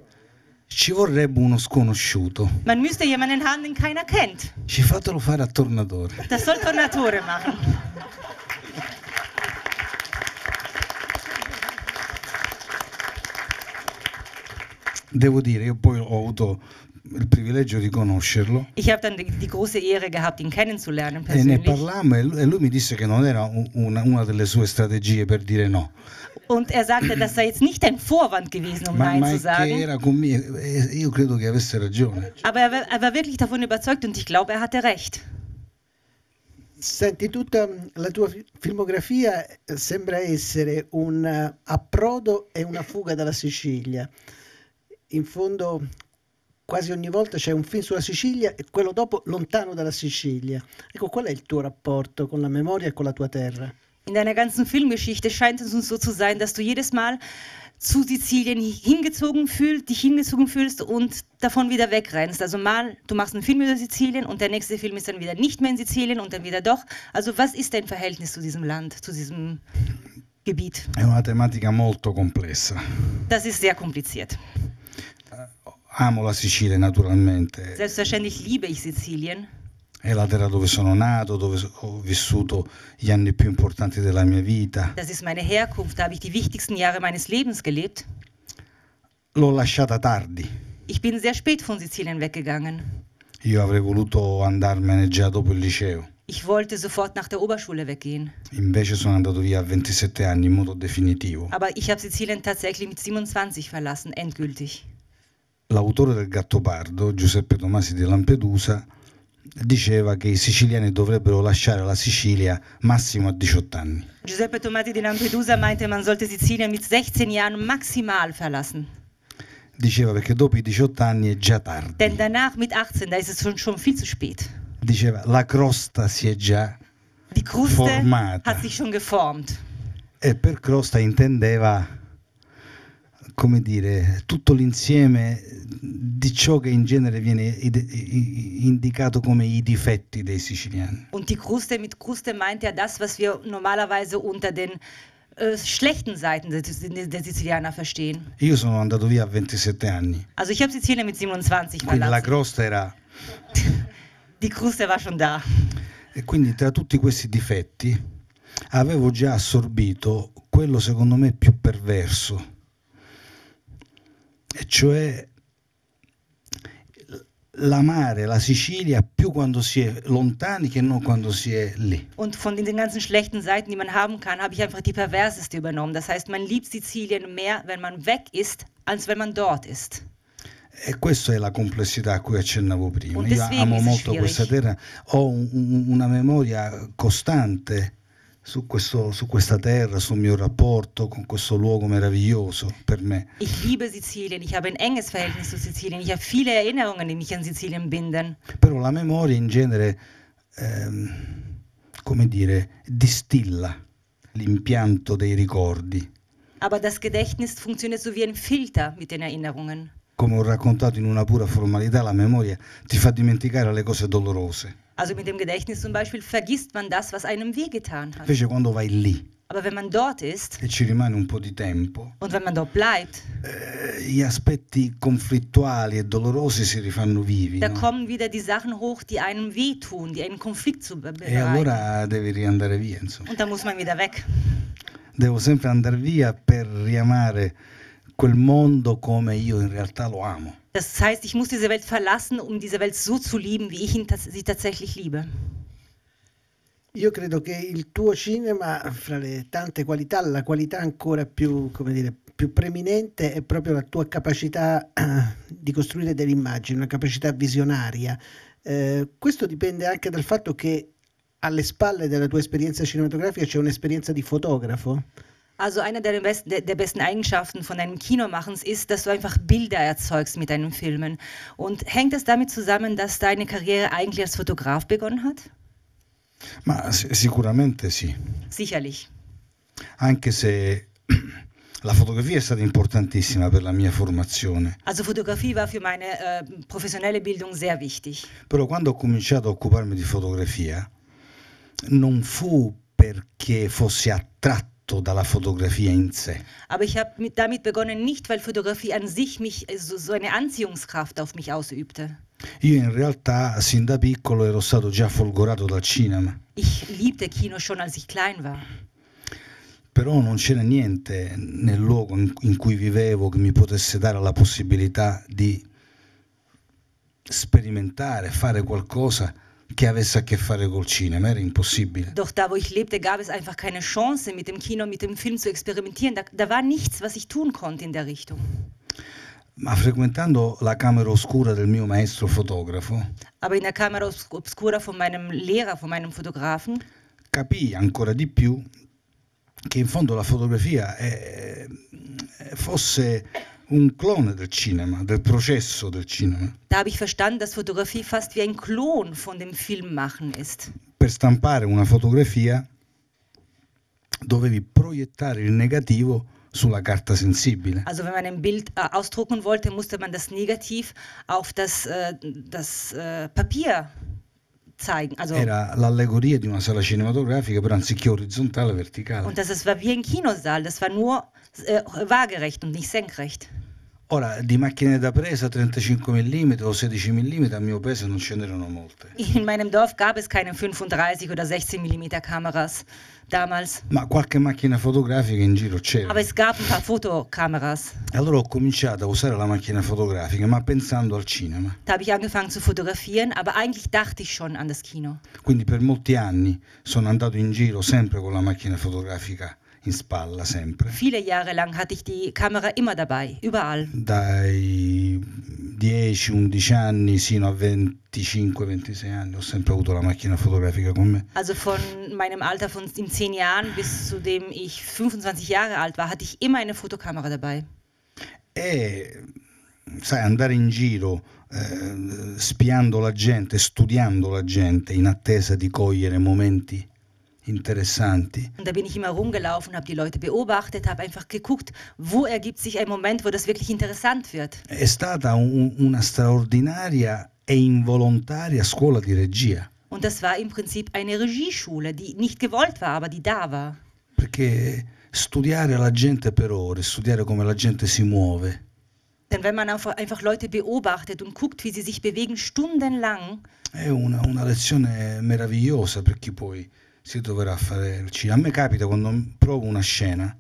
Ci vorrebbe uno sconosciuto. Man müsste jemanden haben, den keiner kennt. Ci fatelo fare a Tornatore. Das soll Tornatore machen. devo dire, io poi ho avuto il privilegio di conoscerlo. Ich habe dann die, große Ehre gehabt, ihn kennenzulernen persönlich. E ne parlammo e lui, mi disse che non era una, una delle sue strategie per dire no. Und er sagte, [CLEARS THROAT] das sei er jetzt nicht ein Vorwand gewesen, um ma, Nein ma zu sagen. Era con me, io credo che avesse ragione. Aber er, er war wirklich davon überzeugt und ich glaube, er hatte recht. Senti, tutta la tua filmografia eh, sembra essere un eh, approdo e una fuga dalla Sicilia. in fondo quasi ogni volta c'è un film sulla Sicilia e quello dopo lontano dalla Sicilia. Ecco, qual è il tuo rapporto con la memoria e con la tua terra? In deiner ganzen Filmgeschichte scheint es uns so zu sein, dass du jedes Mal zu Sizilien hingezogen fühlst, dich hingezogen fühlst und davon wieder wegrennst. Also mal, du machst einen Film über Sizilien und der nächste Film ist dann wieder nicht mehr in Sizilien und dann wieder doch. Also was ist dein Verhältnis zu diesem Land, zu diesem Gebiet? È una tematica molto complessa. Das ist sehr kompliziert amo la Sicilia naturalmente. Selbstverständlich liebe ich Sizilien. È la terra dove sono nato, dove ho vissuto gli anni più importanti della mia vita. Das ist meine Herkunft, da habe ich die wichtigsten Jahre meines Lebens gelebt. L'ho lasciata tardi. Ich bin sehr spät von Sizilien weggegangen. Io avrei voluto andarmene già dopo il liceo. Ich wollte sofort nach der Oberschule weggehen. Invece sono andato via a 27 anni in modo definitivo. Aber ich habe Sizilien tatsächlich mit 27 verlassen, endgültig. L'autore del Gattopardo, Giuseppe Tomasi di Lampedusa, diceva che i siciliani dovrebbero lasciare la Sicilia massimo a 18 anni. Giuseppe Tomasi di Lampedusa meinte, man sollte Sicilia mit 16 Jahren maximal verlassen. Diceva perché dopo i 18 anni è già tardi. Denn danach mit 18, da ist es schon, schon viel zu spät. Diceva la crosta si è già Die Kruste formata. hat sich schon geformt. E per crosta intendeva come dire, tutto l'insieme di ciò che in genere viene indicato come i difetti dei siciliani. Und die Kruste mit Kruste meint ja das, was wir normalerweise unter den äh, schlechten Seiten der, Sizilianer verstehen. Io sono andato via a 27 anni. Also ich habe Sizilien mit 27 Quindi verlassen. la crosta era [LAUGHS] Die Kruste war schon da. E quindi tra tutti questi difetti avevo già assorbito quello secondo me più perverso e cioè l'amare la Sicilia più quando si è lontani che non quando si è lì. Und von den ganzen schlechten Seiten, die man haben kann, habe ich einfach die perverseste übernommen. Das heißt, man liebt Sizilien mehr, wenn man weg ist, als wenn man dort ist. E questa è la complessità a cui accennavo prima. Io amo molto questa terra, ho un, una memoria costante su, questo, su, questa terra, sul mio rapporto con questo luogo meraviglioso per me. Ich liebe Sizilien, ich habe ein enges Verhältnis zu Sizilien, ich habe viele Erinnerungen, die mich an Sizilien binden. Però la memoria in genere, ehm, come dire, distilla l'impianto dei ricordi. Aber das Gedächtnis funktioniert so wie ein Filter mit den Erinnerungen. Come ho raccontato in una pura formalità, la memoria ti fa dimenticare le cose dolorose. Also mit dem Gedächtnis zum Beispiel vergisst man das, was einem wehgetan hat. Invece quando vai lì Aber wenn man dort ist e ci rimane un po' di tempo, und wenn man dort bleibt, eh, gli aspetti conflittuali e dolorosi si rifanno vivi. da no? kommen wieder die Sachen hoch, die einem wehtun, die einen Konflikt zu be- E allora devi riandare via, insomma. Und dann muss man wieder weg. Devo sempre andare via per riamare quel mondo come io in realtà lo amo. Das heißt, ich muss diese Welt verlassen, um diese Welt so zu lieben, wie ich ihn, sie tatsächlich liebe. Io credo che il tuo cinema, fra le tante qualità, la qualità ancora più, come dire, più preminente è proprio la tua capacità eh, di costruire delle immagini, una capacità visionaria. Eh, questo dipende anche dal fatto che alle spalle della tua esperienza cinematografica c'è un'esperienza di fotografo. Also eine der, besten, der besten Eigenschaften von einem Kinomachens ist, dass du einfach Bilder erzeugst mit deinen Filmen. Und hängt das damit zusammen, dass deine Karriere eigentlich als Fotograf begonnen hat? Ma sicuramente sì. Sicherlich. Anche se [CLEARS THROAT] la fotografia è stata importantissima per la mia formazione. Also Fotografie war für meine äh, professionelle Bildung sehr wichtig. Però quando ho cominciato a occuparmi di fotografia non fu perché fossi attratto tratto dalla fotografia in sé. Aber ich habe damit begonnen nicht, weil Fotografie an sich mich äh, so, so eine Anziehungskraft auf mich ausübte. Io in realtà sin da piccolo ero stato già folgorato dal cinema. Ich liebte Kino schon als ich klein war. Però non c'era niente nel luogo in cui vivevo che mi potesse dare la possibilità di sperimentare, fare qualcosa che avesse a che fare col cinema, era impossibile. Doch da, wo ich lebte, gab es einfach keine Chance, mit dem Kino, mit dem Film zu experimentieren. Da, da war nichts, was ich tun konnte in der Richtung. Ma frequentando la camera oscura del mio maestro fotografo. Aber in der Kamera obscura von meinem Lehrer, von meinem Fotografen. Capii ancora di più che in fondo la fotografia è, eh, eh, fosse un clone del cinema, del processo del cinema. Da habe ich verstanden, dass Fotografie fast wie ein Klon von dem Filmmachen ist. Per stampare una fotografia dovevi proiettare il negativo sulla carta sensibile. Also wenn man ein Bild äh, ausdrucken wollte, musste man das Negativ auf das, äh, das äh, Papier zeigen. Also Era l'allegoria di una sala cinematografica, però anziché orizzontale, verticale. Und das ist, war wie ein Kinosaal, das war nur äh, waagerecht und nicht senkrecht. Ora, di macchine da presa 35 mm o 16 mm a mio paese non ce n'erano molte. In meinem Dorf gab es keine 35 oder 16 mm Kameras. damals. Ma qualche macchina fotografica in giro c'era. Aber es gab ein paar Fotokameras. allora ho cominciato a usare la macchina fotografica, ma pensando al cinema. Da habe ich angefangen zu fotografieren, aber eigentlich dachte ich schon an das Kino. Quindi per molti anni sono andato in giro sempre con la macchina fotografica in spalla sempre. Viele Jahre lang hatte ich die Kamera immer dabei, überall. Dai 10, 11 anni sino a 25, 26 anni ho sempre avuto la macchina fotografica con me. Also von meinem Alter von in 10 Jahren bis zu dem ich 25 Jahre alt war, hatte ich immer eine Fotokamera dabei. E sai andare in giro eh, spiando la gente, studiando la gente in attesa di cogliere momenti interessanti. Und da bin ich immer rumgelaufen, habe die Leute beobachtet, habe einfach geguckt, wo ergibt sich ein Moment, wo das wirklich interessant wird. È stata un, una straordinaria e involontaria scuola di regia. Und das war im Prinzip eine Regieschule, die nicht gewollt war, aber die da war. Perché studiare la gente per ore, studiare come la gente si muove. Denn wenn man einfach Leute beobachtet und guckt, wie sie sich bewegen, stundenlang. È una, una lezione meravigliosa per chi poi si dovrà fare il cinema. A me capita quando provo una scena,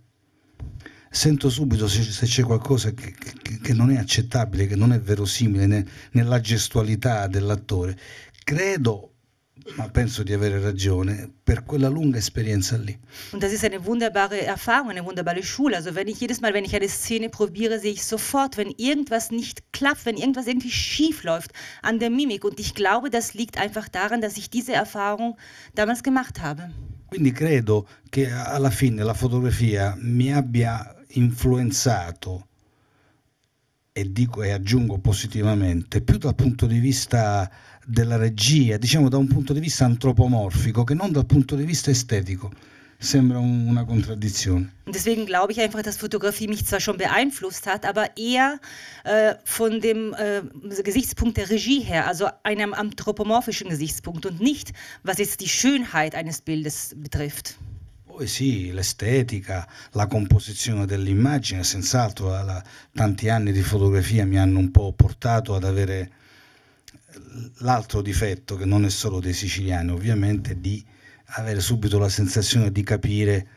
sento subito se, se c'è qualcosa che, che, che, non è accettabile, che non è verosimile né, nella gestualità dell'attore. Credo ma penso di avere ragione, per quella lunga Esperienza lì. Und das ist eine wunderbare Erfahrung, eine wunderbare Schule. Also wenn ich jedes Mal, wenn ich eine Szene probiere, sehe ich sofort, wenn irgendwas nicht klappt, wenn irgendwas irgendwie schief läuft an der Mimik. Und ich glaube, das liegt einfach daran, dass ich diese Erfahrung damals gemacht habe. Quindi credo che alla fine la fotografia mi abbia influenzato e dico e aggiungo positivamente più dal punto di vista della regia, diciamo da un punto di vista antropomorfico che non dal punto di vista estetico. Sembra un, una contraddizione. deswegen glaube ich einfach, dass Fotografie mich zwar schon beeinflusst hat, aber eher äh, von dem äh, Gesichtspunkt der Regie her, also einem anthropomorphischen Gesichtspunkt und nicht, was jetzt die Schönheit eines Bildes betrifft. Poi sì, l'estetica, la composizione dell'immagine, senz'altro, tanti anni di fotografia mi hanno un po' portato ad avere l'altro difetto, che non è solo dei siciliani, ovviamente, è di avere subito la sensazione di capire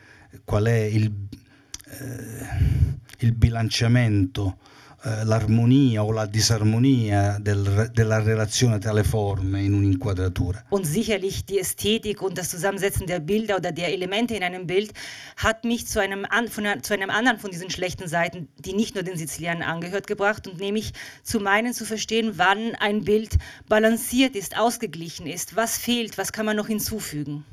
qual è il, eh, il bilanciamento eh, l'armonia o la disarmonia del, della relazione tra le forme in un'inquadratura. Und sicherlich die Ästhetik und das Zusammensetzen der Bilder oder der Elemente in einem Bild hat mich zu einem, an, von, zu einem anderen von diesen schlechten Seiten, die nicht nur den Sizilianern angehört, gebracht und nämlich zu meinen zu verstehen, wann ein Bild balanciert ist, ausgeglichen ist, was fehlt, was kann man noch hinzufügen.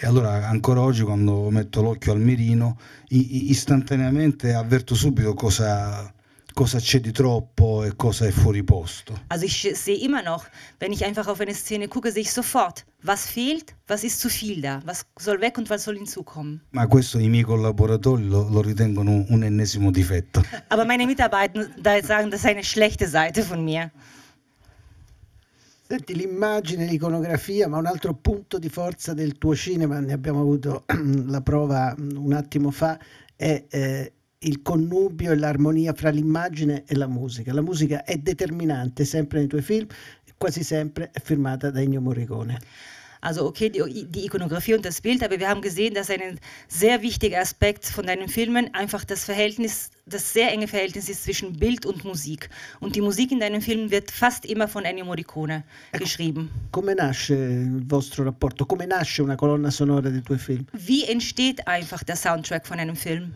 E allora ancora oggi quando metto l'occhio al mirino, istantaneamente avverto subito cosa, cosa c'è di troppo e cosa è fuori posto. Also ich sehe immer noch, wenn ich einfach auf eine Szene gucke, sehe ich sofort, was fehlt, was ist zu viel da, was soll weg und was soll hinzukommen. Ma questo i miei collaboratori lo, lo ritengono un, ennesimo difetto. Aber meine Mitarbeiter da sagen, das ist eine schlechte Seite von mir. Senti, l'immagine, l'iconografia, ma un altro punto di forza del tuo cinema, ne abbiamo avuto [CLEARS THROAT] la prova un attimo fa, è... Eh, il connubio e l'armonia fra l'immagine e la musica. La musica è determinante sempre nei tuoi film, quasi sempre è firmata da Ennio Morricone. Also okay, die, die, Ikonografie und das Bild, aber wir haben gesehen, dass ein sehr wichtiger Aspekt von deinen Filmen einfach das Verhältnis, das sehr enge Verhältnis ist zwischen Bild und Musik. Und die Musik in deinen Filmen wird fast immer von Ennio Morricone geschrieben. Come nasce il vostro rapporto? Come nasce una colonna sonora dei tuoi film? Wie entsteht einfach der Soundtrack von einem Film?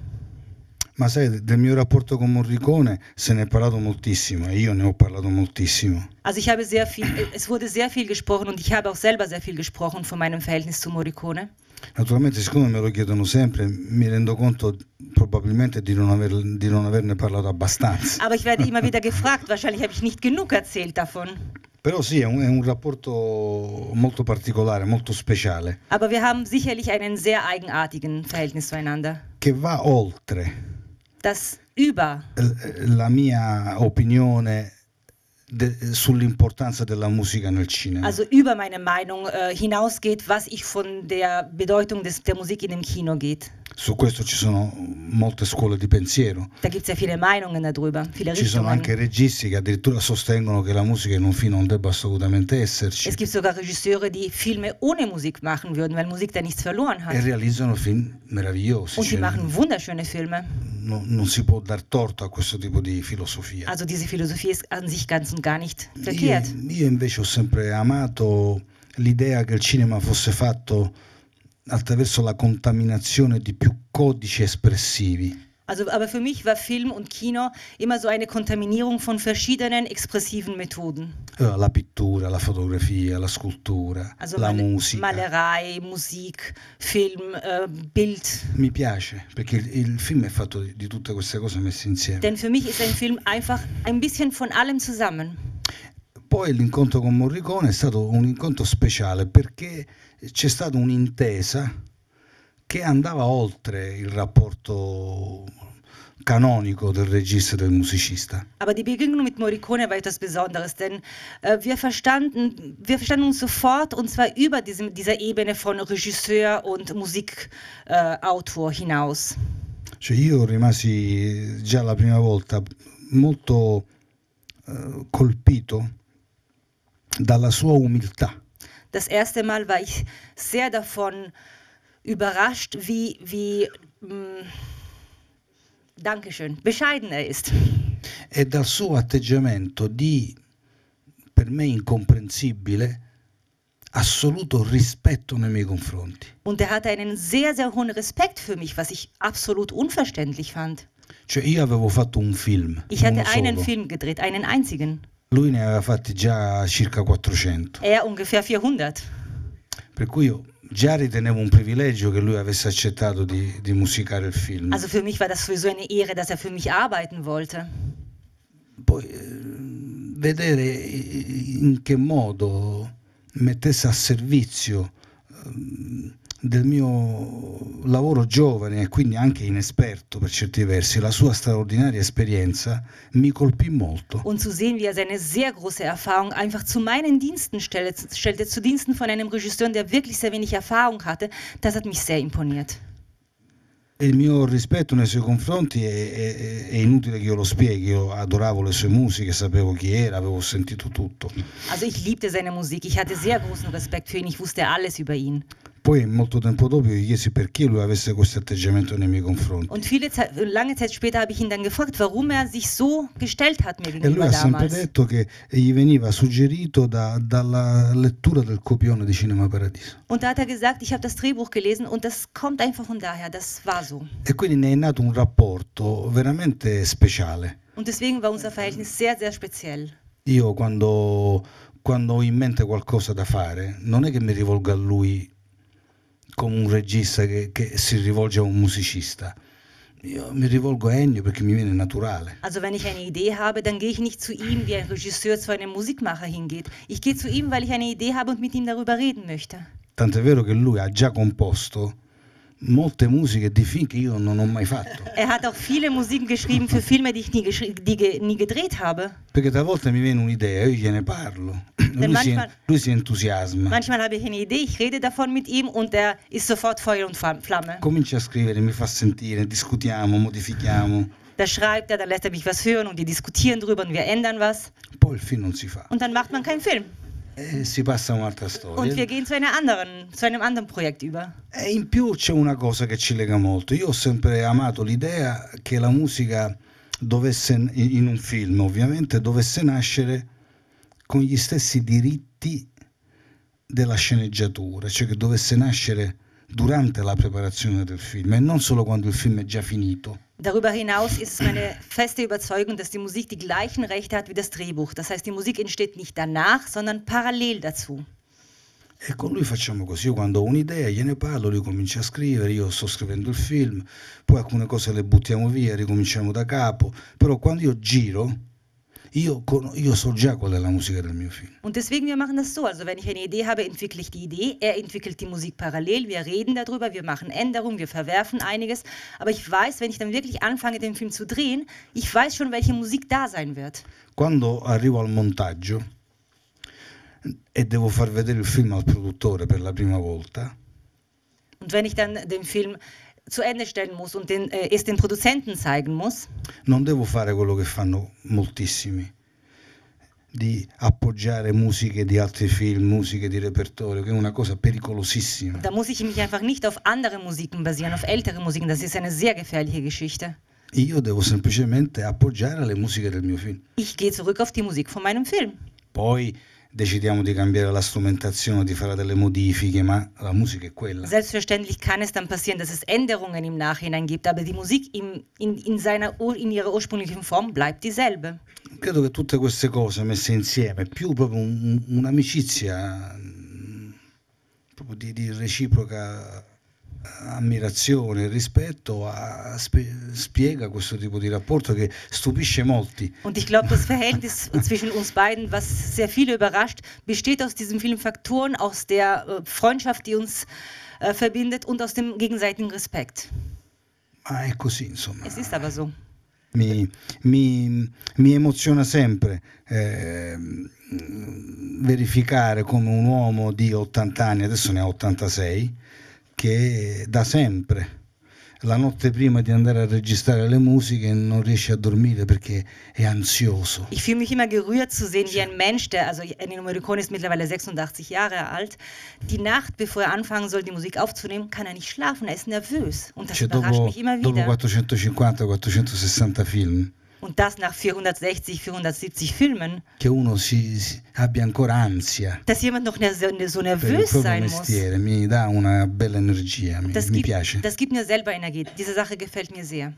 ma sai, del mio rapporto con Morricone se ne è parlato moltissimo e io ne ho parlato moltissimo. Also ich habe sehr viel, äh, es wurde sehr viel gesprochen und ich habe auch selber sehr viel gesprochen von meinem Verhältnis zu Morricone. Naturalmente, siccome me lo chiedono sempre, mi rendo conto probabilmente di non, aver, di non averne parlato abbastanza. Aber ich werde immer [LAUGHS] wieder gefragt, wahrscheinlich habe ich nicht genug erzählt davon. Però sì, è un, è un, rapporto molto particolare, molto speciale. Aber wir haben sicherlich einen sehr eigenartigen Verhältnis zueinander. Che va oltre das über. Eh, la mia opinione De, sull'importanza della musica nel cinema. Also über meine Meinung äh, hinausgeht, was ich von der Bedeutung des, der Musik in dem Kino geht. Su questo ci sono molte scuole di pensiero. Da gibt's ja viele Meinungen darüber, viele Ci sono anche registi che addirittura sostengono che la musica in un film non debba assolutamente esserci. Es gibt sogar Regisseure, die Filme ohne Musik machen würden, weil Musik da nichts verloren hat. E realizzano film meravigliosi. Und sie cioè machen wunderschöne Filme. No, non si può dar torto a questo tipo di filosofia. Also diese Philosophie ist an sich ganz gar nicht verkehrt. Io, io invece ho sempre amato l'idea che il cinema fosse fatto attraverso la contaminazione di più codici espressivi. Also, aber für mich war Film und Kino immer so eine Kontaminierung von verschiedenen expressiven Methoden. La pittura, la fotografia, la scultura, also la mal musica. Malerei, Musik, Film, äh, Bild. Mi piace, perché il, film è fatto di, di tutte queste cose messe insieme. Denn für mich ist ein Film einfach ein bisschen von allem zusammen. Poi l'incontro con Morricone è stato un incontro speciale perché c'è stata un'intesa che andava oltre il rapporto canonico del Regista e del Musicista. Aber die Begegnung mit Morricone war etwas Besonderes, denn äh, wir, verstanden, wir verstanden uns sofort und zwar über diesem, dieser Ebene von Regisseur und Musikautor äh, hinaus. Cioè io rimasi già la prima volta molto äh, colpito dalla sua umiltà. Das erste Mal war ich sehr davon äh, überrascht, wie, wie mh, mm, Dankeschön, bescheiden er ist. E dal suo atteggiamento di, per me incomprensibile, assoluto rispetto nei miei confronti. Und er hatte einen sehr, sehr hohen Respekt für mich, was ich absolut unverständlich fand. Cioè io avevo fatto un film. Ich hatte einen Film gedreht, einen einzigen. Lui ne aveva fatti già circa 400. Er ungefähr 400. Per cui io già ritenevo un privilegio che lui avesse accettato di, di musicare il film. Also für mich war das sowieso eine Ehre, dass er für mich arbeiten wollte. Poi eh, vedere eh, in che modo mettesse a servizio ehm, del mio lavoro giovane e quindi anche inesperto per certi versi, la sua straordinaria esperienza mi colpì molto. Und zu sehen, wie er seine sehr große Erfahrung einfach zu meinen Diensten stellte, stellte zu Diensten von einem Regisseur, der wirklich sehr wenig Erfahrung hatte, das hat mich sehr imponiert. Il mio rispetto nei suoi confronti è, è, è, inutile che io lo spieghi, io adoravo le sue musiche, sapevo chi era, avevo sentito tutto. Also ich liebte seine Musik, ich hatte sehr großen Respekt für ihn, ich wusste alles über ihn poi molto tempo dopo gli chiesi perché lui avesse questo atteggiamento nei miei confronti. Und viele Zeit, lange Zeit später habe ich ihn dann gefragt, warum er sich so gestellt hat mir gegenüber E lui ha sempre detto che gli veniva suggerito da, dalla lettura del copione di Cinema Paradiso. Und da hat er gesagt, ich habe das Drehbuch gelesen und das kommt einfach von daher, das war so. E quindi ne è nato un rapporto veramente speciale. Und deswegen war unser Verhältnis sehr, sehr speziell. Io quando, quando ho in mente qualcosa da fare, non è che mi rivolgo a lui come un regista che, che si rivolge a un musicista. Io mi rivolgo a Ennio perché mi viene naturale. Also wenn ich eine Idee habe, dann gehe ich nicht zu ihm, wie ein Regisseur zu einem Musikmacher hingeht. Ich gehe zu ihm, weil ich eine Idee habe und mit ihm darüber reden möchte. Tant'è vero che lui ha già composto molte musiche di film che io non ho mai fatto. [LAUGHS] Er hat auch viele Musiken geschrieben für Filme, die ich nie, die nie gedreht habe. Perché talvolta mi viene un'idea, io gliene parlo. Lui, manchmal, si, lui si entusiasma. Manchmal habe ich eine Idee, ich rede davon mit ihm und er ist sofort Feuer und Flamme. Comincia a scrivere, mi fa sentire, discutiamo, modifichiamo. Da schreibt er, dann lässt er mich was hören und wir diskutieren drüber und wir ändern was. Poi il film non si fa. Und dann macht man keinen Film. Eh, si passa a un'altra storia. Und wir gehen zu, anderen, zu einem anderen Projekt über. E eh, in più c'è una cosa che ci lega molto. Io ho sempre amato l'idea che la musica dovesse, in un film ovviamente, dovesse nascere con gli stessi diritti della sceneggiatura, cioè che dovesse nascere durante la preparazione del film e non solo quando il film è già finito. Darüber hinaus ist es meine feste Überzeugung, dass die Musik die gleichen Rechte hat wie das Drehbuch. Das heißt, die Musik entsteht nicht danach, sondern parallel dazu. E con lui facciamo così, io quando ho un'idea gliene parlo, lui comincia a scrivere, io sto scrivendo il film, poi alcune cose le buttiamo via, ricominciamo da capo, però quando io giro io, con, io, so già qual è la musica del mio film. Und deswegen, wir machen das so. Also wenn ich eine Idee habe, entwickle ich die Idee. Er entwickelt die Musik parallel. Wir reden darüber, wir machen Änderungen, wir verwerfen einiges. Aber ich weiß, wenn ich dann wirklich anfange, den Film zu drehen, ich weiß schon, welche Musik da sein wird. Quando arrivo al montaggio e devo far vedere il film al produttore per la prima volta. Und wenn ich dann den Film zu Ende stellen muss und den, äh, es den Produzenten zeigen muss. Non devo fare quello che fanno moltissimi, di appoggiare musiche di altri film, musiche di repertorio, che è una cosa pericolosissima. Da muss ich mich einfach nicht auf andere Musiken basieren, auf ältere Musiken, das ist eine sehr gefährliche Geschichte. Io devo semplicemente appoggiare le musiche del mio film. Ich gehe zurück auf die Musik von meinem Film. Poi decidiamo di cambiare la strumentazione, di fare delle modifiche, ma la musica è quella. Selbstverständlich kann es dann passieren, dass es Änderungen im Nachhinein gibt, aber die Musik in, in, in, seiner, in ihrer ursprünglichen Form bleibt dieselbe. Credo che tutte queste cose messe insieme, più proprio un, un'amicizia mm, proprio di, di reciproca ammirazione, e rispetto, a, spiega questo tipo di rapporto che stupisce molti. Und ich glaube, das Verhältnis [LAUGHS] zwischen uns beiden, was sehr viele überrascht, besteht aus diesen vielen Faktoren, aus der äh, Freundschaft, die uns äh, verbindet und aus dem gegenseitigen Respekt. Ma è così, insomma. Es ist aber so. Mi, mi, mi, emoziona sempre eh, verificare come un uomo di 80 anni, adesso ne ha 86, che da sempre la notte prima di andare a registrare le musiche non riesce a dormire perché è ansioso. Ich fühle mich immer gerührt zu sehen, wie ein Mensch, der, also Ennio Morricone ist mittlerweile 86 Jahre alt, die Nacht, bevor er anfangen soll, die Musik aufzunehmen, kann er nicht schlafen, er ist nervös. Und das cioè, überrascht dopo, mich immer wieder. Dopo 450, 460 Film und das nach 460, 470 Filmen. Che uno si, abbia ancora ansia. Dass jemand noch so nervös sein muss. Mi dà una bella energia, mi, das, mi gibt, piace. das gibt mir selber Energie. Diese Sache gefällt mir sehr.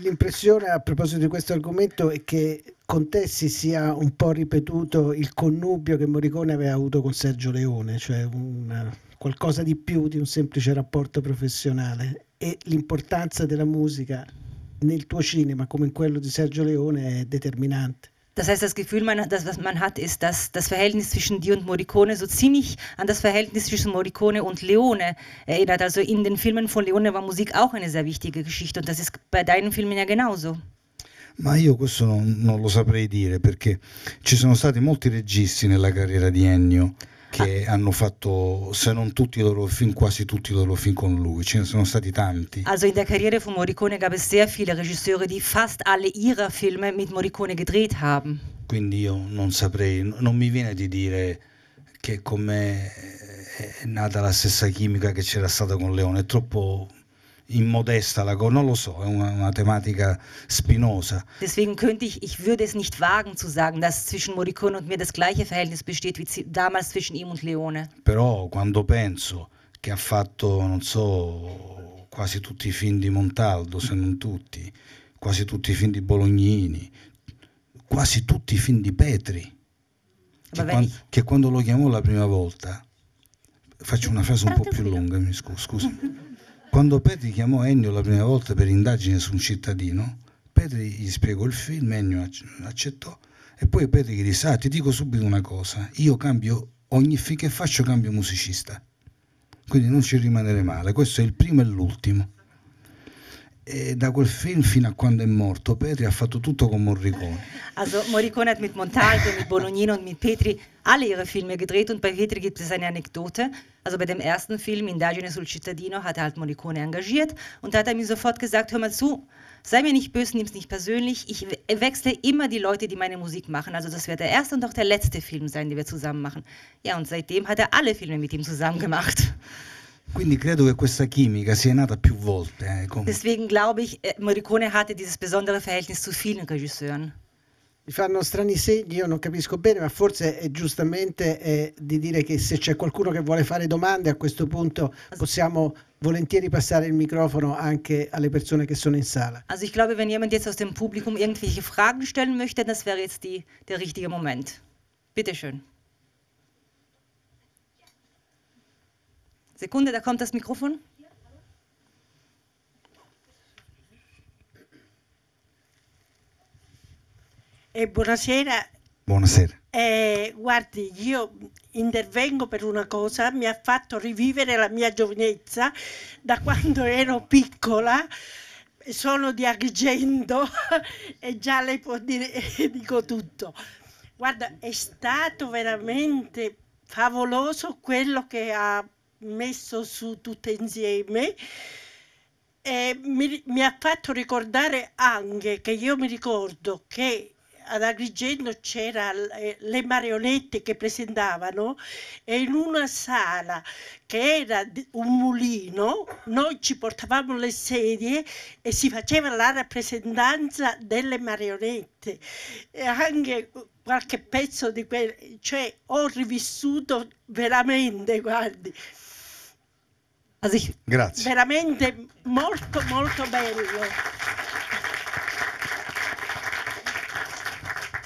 L'impressione a proposito di questo argomento è che con te si sia un po' ripetuto il connubio che Morricone aveva avuto con Sergio Leone, cioè un, qualcosa di più di un semplice rapporto professionale e l'importanza della musica nel tuo cinema come in quello di Sergio Leone è determinante. Das heißt, das Gefühl, man, das, was man hat, ist, dass das Verhältnis zwischen dir und Morricone so ziemlich an das Verhältnis zwischen Morricone und Leone erinnert. Also in den Filmen von Leone war Musik auch eine sehr wichtige Geschichte und das ist bei deinen Filmen ja genauso ma io questo non, non, lo saprei dire perché ci sono stati molti registi nella carriera di Ennio che ah. hanno fatto, se non tutti i loro film, quasi tutti i loro film con lui, ce ne sono stati tanti. Also in der Karriere von Morricone gab es sehr viele Regisseure, die fast alle ihre Filme mit Morricone gedreht haben. Quindi io non saprei, non mi viene di dire che con me eh, è nata la stessa chimica che c'era stata con Leone, è troppo immodesta la cosa, non lo so, è una, una, tematica spinosa. Deswegen könnte ich, ich würde es nicht wagen zu sagen, dass zwischen Morricone und mir das gleiche Verhältnis besteht wie damals zwischen ihm und Leone. Però quando penso che ha fatto, non so, quasi tutti i film di Montaldo, se non tutti, quasi tutti i film di Bolognini, quasi tutti i film di Petri, che quando, che quando lo chiamò la prima volta, faccio una frase un po' più lunga, mi scuso, scusa. [LAUGHS] Quando Petri chiamò Ennio la prima volta per indagine su un cittadino, Petri gli spiegò il film, Ennio accettò e poi Petri gli disse, ah ti dico subito una cosa, io cambio, ogni film che faccio cambio musicista, quindi non ci rimanere male, questo è il primo e l'ultimo. E da quel film fino a quando è morto, Petri ha fatto tutto con Morricone. Also Morricone hat mit Montalto, mit Bolognino und mit Petri alle ihre Filme gedreht und bei Petri gibt es eine Anekdote. Also bei dem ersten Film Indagine sul Cittadino hat er halt Morricone engagiert und da hat er mir sofort gesagt, hör mal zu, sei mir nicht böse, nimm es nicht persönlich, ich wechsle immer die Leute, die meine Musik machen. Also das wird der erste und auch der letzte Film sein, den wir zusammen machen. Ja und seitdem hat er alle Filme mit ihm zusammen gemacht. Quindi credo che questa chimica sia nata più volte. Eh, Deswegen glaube ich, äh, Morricone hatte dieses besondere Verhältnis zu vielen Regisseuren. Mi fanno strani segni, io non capisco bene, ma forse è giustamente eh, di dire che se c'è qualcuno che vuole fare domande a questo punto possiamo volentieri passare il microfono anche alle persone che sono in sala. Also ich glaube, wenn jemand jetzt aus dem Publikum irgendwelche Fragen stellen möchte, das wäre jetzt die, der richtige Moment. Bitte schön. Sekunde, da kommt das Mikrofon. Eh, buonasera. Buonasera. Eh, guardi, io intervengo per una cosa, mi ha fatto rivivere la mia giovinezza da quando ero piccola, sono di Agrigento [LAUGHS] e già lei può dire, [LAUGHS] eh, dico tutto. Guarda, è stato veramente favoloso quello che ha messo su tutte insieme e mi, mi ha fatto ricordare anche che io mi ricordo che ad Agrigento c'erano eh, le marionette che presentavano e in una sala che era un mulino noi ci portavamo le sedie e si faceva la rappresentanza delle marionette e anche qualche pezzo di quelle cioè ho rivissuto veramente guardi Also ich, Grazie. Veramente molto, molto bello.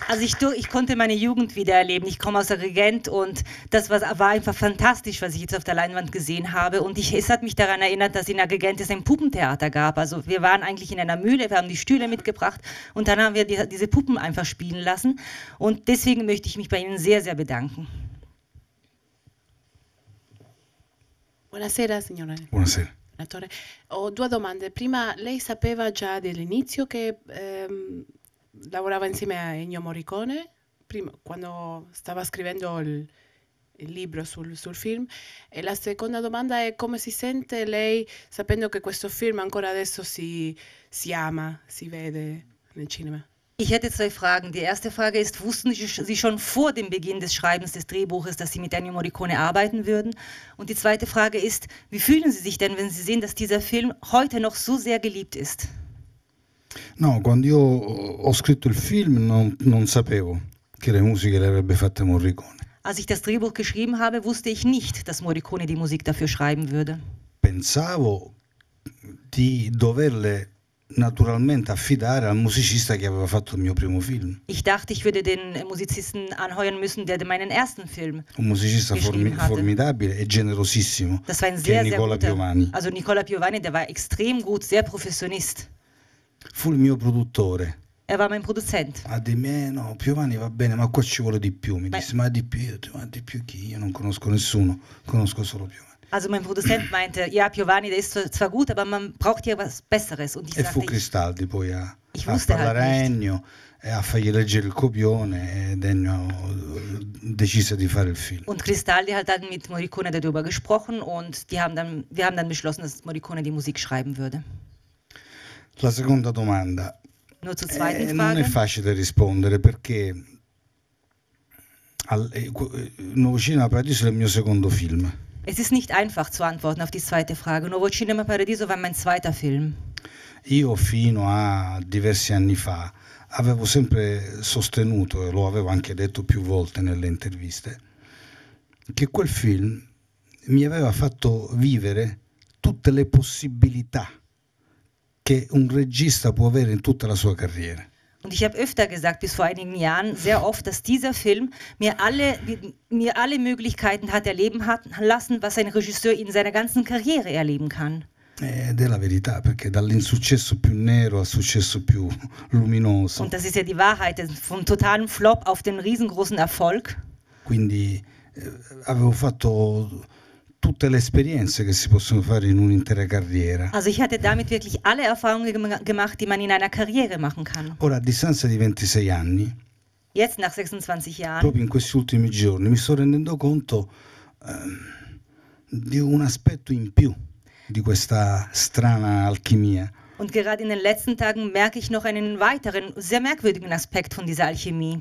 Also ich, ich konnte meine Jugend wieder erleben. Ich komme aus der Regent und das war, war, einfach fantastisch, was ich jetzt auf der Leinwand gesehen habe. Und ich, es hat mich daran erinnert, dass in der Regent es ein Puppentheater gab. Also wir waren eigentlich in einer Mühle, wir haben die Stühle mitgebracht und dann haben wir die, diese Puppen einfach spielen lassen. Und deswegen möchte ich mich bei Ihnen sehr, sehr bedanken. Buonasera signora. Buonasera. Donatore. Ho due domande. Prima, lei sapeva già dall'inizio che ehm, lavorava insieme a Ennio Morricone, prima, quando stava scrivendo il, il libro sul, sul, film. E la seconda domanda è come si sente lei sapendo che questo film ancora adesso si, si ama, si vede nel cinema? Ich hätte zwei Fragen. Die erste Frage ist, wussten Sie schon vor dem Beginn des Schreibens des Drehbuches, dass Sie mit Ennio Morricone arbeiten würden? Und die zweite Frage ist, wie fühlen Sie sich denn, wenn Sie sehen, dass dieser Film heute noch so sehr geliebt ist? No, quando io ho scritto il film non, non sapevo che le musiche le avrebbe fatte Morricone. Als ich das Drehbuch geschrieben habe, wusste ich nicht, dass Morricone die Musik dafür schreiben würde. Pensavo di doverle naturalmente affidare al musicista che aveva fatto il mio primo film. Ich dachte, ich würde den äh, Musizisten anheuern müssen, der meinen ersten Film Un musicista formi hatte. formidabile e generosissimo. Das war ein sehr, Nicola guter, Piovani. Also Nicola Piovani, der war extrem gut, sehr professionist. Fu il mio produttore. Er war mein Produzent. Ha di meno, Piovani va bene, ma qua ci vuole di più. Mi disse, ma di più, ma di più chi? Io non conosco nessuno, conosco solo Piovani. Also mein Produzent meinte, ja, Giovanni, der ist zwar gut, aber man braucht ja was Besseres. Und ich e fu Cristaldi poi a, ich a parlare halt Ennio, e a fargli leggere il copione ed Ennio decise di fare il film. Und Cristaldi hat dann mit Morricone darüber gesprochen und die haben dann, wir haben dann beschlossen, dass Morricone die Musik schreiben würde. La seconda domanda. Nur zur zweiten eh, Frage. Non è facile rispondere perché al, eh, eh, Nuovo Cinema Paradiso è il mio secondo film. Es ist nicht einfach zu antworten auf die zweite Frage. Nuovo Cinema Paradiso war mein zweiter Film. Io fino a diversi anni fa avevo sempre sostenuto, e lo avevo anche detto più volte nelle interviste, che quel film mi aveva fatto vivere tutte le possibilità che un regista può avere in tutta la sua carriera. Und ich habe öfter gesagt, bis vor einigen Jahren, sehr oft, dass dieser Film mir alle, mir alle Möglichkeiten hat erleben hat, lassen, was ein Regisseur in seiner ganzen Karriere erleben kann. Eh, ed è la verità, perché dall'insuccesso più nero al successo più luminoso. Und das ist ja die Wahrheit, vom totalen Flop auf den riesengroßen Erfolg. Quindi eh, avevo fatto tutte le esperienze che si possono fare in un'intera carriera. Also ich hatte damit wirklich alle Erfahrungen gemacht, die man in einer Karriere machen kann. Ora a distanza di 26 anni. Jetzt nach 26 Jahren. Proprio in questi ultimi giorni mi sto rendendo conto eh, di un aspetto in più di questa strana alchimia. Und gerade in den letzten Tagen merke ich noch einen weiteren, sehr merkwürdigen Aspekt von dieser Alchemie.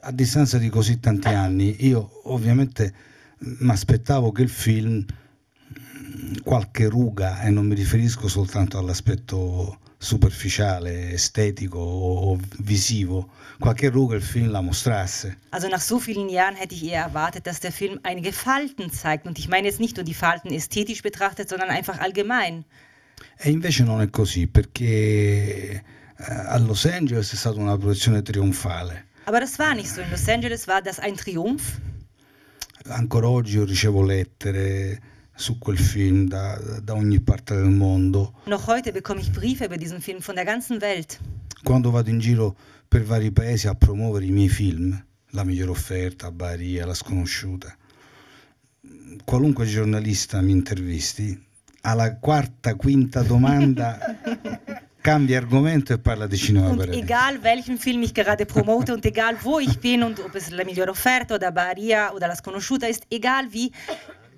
A distanza di così tanti anni, io ovviamente mi aspettavo che il film mm, qualche ruga, e non mi riferisco soltanto all'aspetto superficiale, estetico o visivo. Qualche Ruge il Film la mostrasse. Also nach so vielen Jahren hätte ich eher erwartet, dass der Film einige Falten zeigt. Und ich meine jetzt nicht nur die Falten ästhetisch betrachtet, sondern einfach allgemein. E invece non è così, perché eh, a Los Angeles è stata una produzione trionfale. Aber das war nicht so. In Los Angeles war das ein Triumph ancora oggi io ricevo lettere su quel film da, da ogni parte del mondo. Noch heute bekomme ich Briefe über diesen Film von der ganzen Welt. Quando vado in giro per vari paesi a promuovere i miei film, La migliore offerta, Baria, La sconosciuta, qualunque giornalista mi intervisti, alla quarta, quinta domanda [LAUGHS] cambia argomento e parla di cinema. Und egal welchen Film ich gerade promote und egal wo ich bin und ob es La migliore offerta o da Baria oder La sconosciuta ist, egal wie,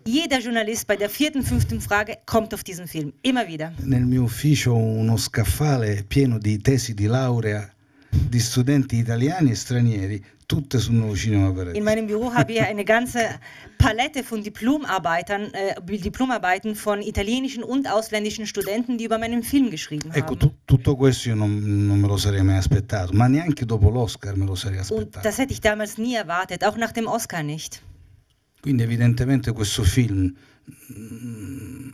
jeder Journalist bei der vierten, fünften Frage kommt auf diesen Film, immer wieder. Nel mio ufficio uno scaffale pieno di tesi di laurea di studenti italiani e stranieri tutte sono vicine a una In meinem Büro habe ich eine ganze Palette von Diplomarbeitern, äh, Diplomarbeiten von italienischen und ausländischen Studenten, die über meinen Film geschrieben ecco, haben. Ecco, tutto questo io non, non, me lo sarei mai aspettato, ma neanche dopo l'Oscar me lo sarei aspettato. Und das hätte ich damals nie erwartet, auch nach dem Oscar nicht. Quindi evidentemente questo film mm,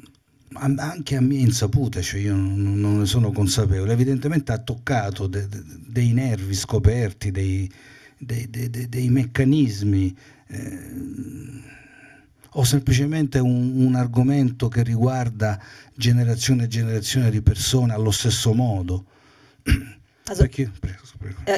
anche a mia insaputa, cioè io non, non ne sono consapevole, evidentemente ha toccato de, de, dei nervi scoperti, dei, dei, dei, dei meccanismi eh, o semplicemente un, un, argomento che riguarda generazione e generazione di persone allo stesso modo. Also,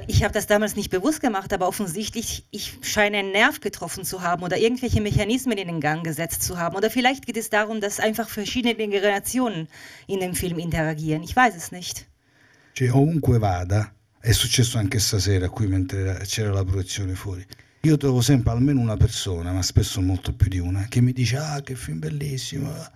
ich habe das damals nicht bewusst gemacht, aber offensichtlich, ich scheine einen Nerv getroffen zu haben oder irgendwelche Mechanismen in den Gang gesetzt zu haben. Oder vielleicht geht es darum, dass einfach verschiedene Generationen in dem Film interagieren. Ich weiß es nicht. Cioè, ovunque vada, è successo anche stasera qui mentre c'era la proiezione fuori. Io trovo sempre almeno una persona, ma spesso molto più di una, che mi dice ah che film bellissimo, ah.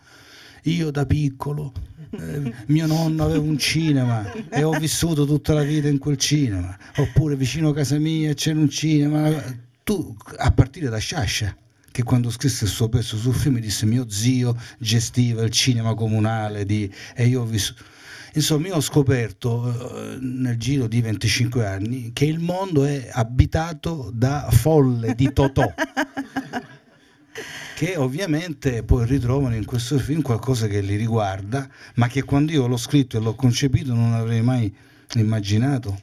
io da piccolo, eh, mio nonno aveva un cinema e ho vissuto tutta la vita in quel cinema, oppure vicino a casa mia c'era un cinema, tu a partire da Sciascia che quando scrisse il suo pezzo sul film disse mio zio gestiva il cinema comunale di... e io ho vissuto Insomma, io ho scoperto eh, nel giro di 25 anni che il mondo è abitato da folle di Totò. [LAUGHS] che ovviamente poi ritrovano in questo film qualcosa che li riguarda, ma che quando io l'ho scritto e l'ho concepito non avrei mai immaginato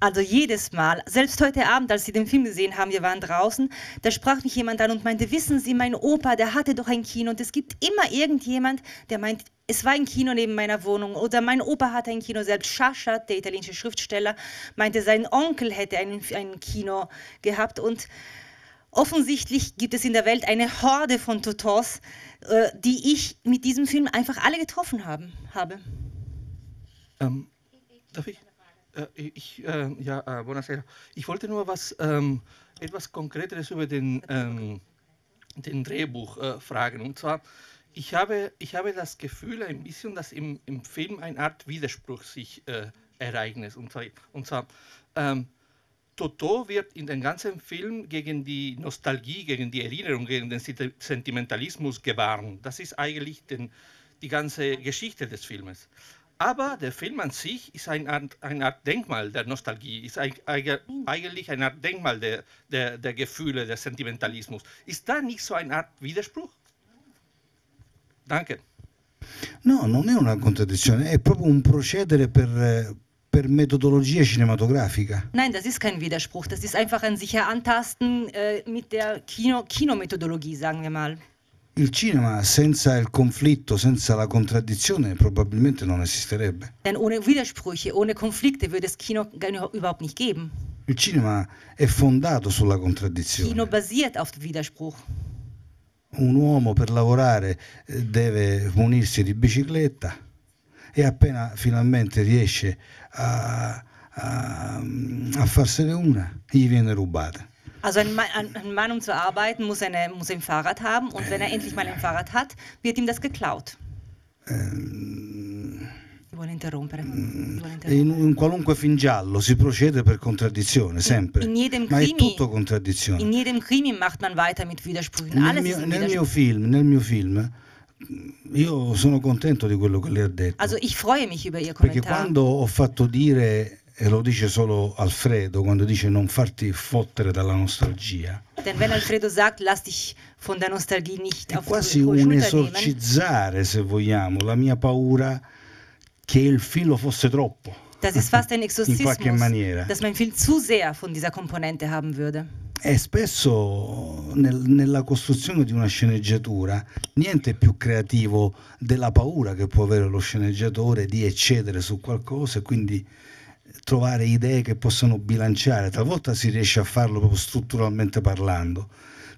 Also jedes Mal, selbst heute Abend, als Sie den Film gesehen haben, wir waren draußen, da sprach mich jemand an und meinte, wissen Sie, mein Opa, der hatte doch ein Kino und es gibt immer irgendjemand, der meint, es war ein Kino neben meiner Wohnung oder mein Opa hatte ein Kino selbst. Sascha, der italienische Schriftsteller, meinte, sein Onkel hätte ein, ein Kino gehabt und Offensichtlich gibt es in der Welt eine Horde von Totos, äh, die ich mit diesem Film einfach alle getroffen haben, habe. Ähm, darf ich? Äh, ich, äh, ja, äh, buonasera. Ich wollte nur was, ähm, etwas Konkreteres über den, ähm, den Drehbuch äh, fragen. Und zwar, ich habe, ich habe das Gefühl ein bisschen, dass im, im Film eine Art Widerspruch sich äh, ereignet. Und zwar, und zwar ähm, Toto wird in dem ganzen Film gegen die Nostalgie, gegen die Erinnerung, gegen den Sentimentalismus gewarnt. Das ist eigentlich den, die ganze Geschichte des Filmes. Aber der Film an sich ist eine Art, eine Art Denkmal der Nostalgie, ist ein, mhm. eigentlich eine Art Denkmal der, der, der Gefühle, der Sentimentalismus. Ist da nicht so eine Art Widerspruch? Danke. No, non è una contraddizione, è proprio un procedere per, per Methodologie cinematografica. Nein, das ist kein Widerspruch, das ist einfach ein sicher Antasten äh, mit der Kino, Kinomethodologie, sagen wir mal. il cinema senza il conflitto, senza la contraddizione probabilmente non esisterebbe. Denn ohne Widersprüche, ohne Konflikte würde es Kino überhaupt nicht geben. Il cinema è fondato sulla contraddizione. Kino basiert auf Widerspruch. Un uomo per lavorare eh, deve munirsi di bicicletta e appena finalmente riesce a, a, a farsene una, gli viene rubata. Also ein Mann, ein Mann um zu arbeiten, muss, eine, muss ein Fahrrad haben und wenn er endlich mal ein Fahrrad hat, wird ihm das geklaut. Ehm... Vuole interrompere. Mm, Vuole interrompere. In un qualunque giallo si procede per contraddizione, sempre. In, in Ma crimi, è tutto contraddizione. In jedem Krimi macht man weiter mit Widersprüchen. Nel, mio, nel mio film, nel mio film io sono contento di quello che lei ha detto. Also ich freue mich über ihr Perché quando ho fatto dire e lo dice solo Alfredo quando dice non farti fottere dalla nostalgia. Denn wenn Alfredo sagt, lass dich von der Nostalgie nicht è quasi un esorcizzare, se vogliamo, la mia paura che il filo fosse troppo. Das ist fast ein [LAUGHS] maniera. dass man viel zu sehr von dieser Komponente haben würde. E spesso nel, nella costruzione di una sceneggiatura niente è più creativo della paura che può avere lo sceneggiatore di eccedere su qualcosa e quindi trovare idee che possano bilanciare, talvolta si riesce a farlo proprio strutturalmente parlando,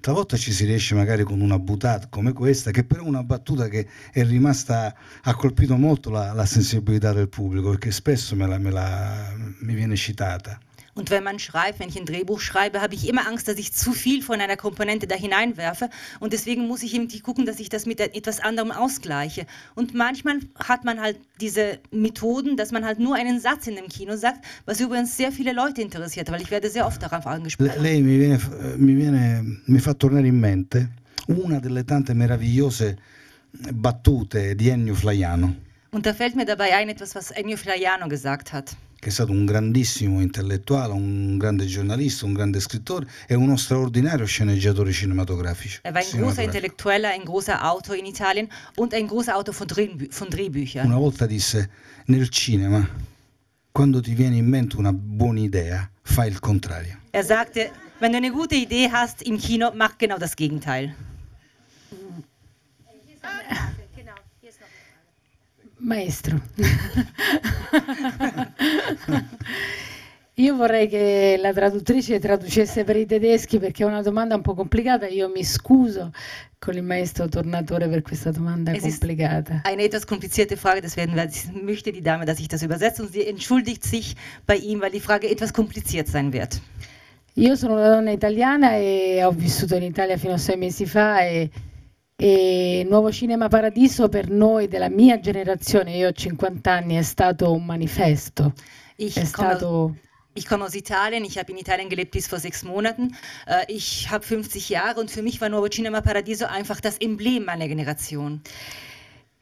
talvolta ci si riesce magari con una buttata come questa, che però è una battuta che è rimasta, ha colpito molto la, la sensibilità del pubblico, perché spesso me la, me la, mi viene citata. Und wenn man schreibt, wenn ich ein Drehbuch schreibe, habe ich immer Angst, dass ich zu viel von einer Komponente da hineinwerfe. Und deswegen muss ich irgendwie gucken, dass ich das mit etwas anderem ausgleiche. Und manchmal hat man halt diese Methoden, dass man halt nur einen Satz in dem Kino sagt, was übrigens sehr viele Leute interessiert, weil ich werde sehr oft darauf angesprochen. Le lei mi, viene, eh, mi, viene, mi fa tornare in mente una delle tante meravigliose battute di Ennio Flaiano. Und da fällt mir dabei ein etwas, was Ennio Flaiano gesagt hat. Che è stato un grandissimo intellettuale, un grande giornalista, un grande scrittore e uno straordinario sceneggiatore cinematografico. Era un ein intellettuale, un ein großer Autor in Italia e un großer Autor von, Drehbücher. Una volta disse: Nel cinema, quando ti viene in mente una buona idea, fai il contrario. Er sagte: Wenn du eine gute Idee hast im Kino, mach genau das Gegenteil. Maestro. Io vorrei che la traduttrice traducesse per i tedeschi perché è una domanda un po' complicata. Io mi scuso con il maestro Tornatore per questa domanda es complicata. Eine etwas komplizierte Frage, deswegen möchte die Dame, dass ich das übersetze und sie entschuldigt sich bei ihm, weil die Frage etwas kompliziert sein wird. Io sono una donna italiana e ho vissuto in Italia fino a sei mesi fa e e Nuovo Cinema Paradiso per noi della mia generazione, io ho 50 anni, è stato un manifesto. Ich è stato Ich komme aus Italien, ich habe in Italien gelebt bis vor sechs Monaten. Äh, ich habe 50 Jahre und für mich war Nuovo Cinema Paradiso einfach das Emblem meiner Generation.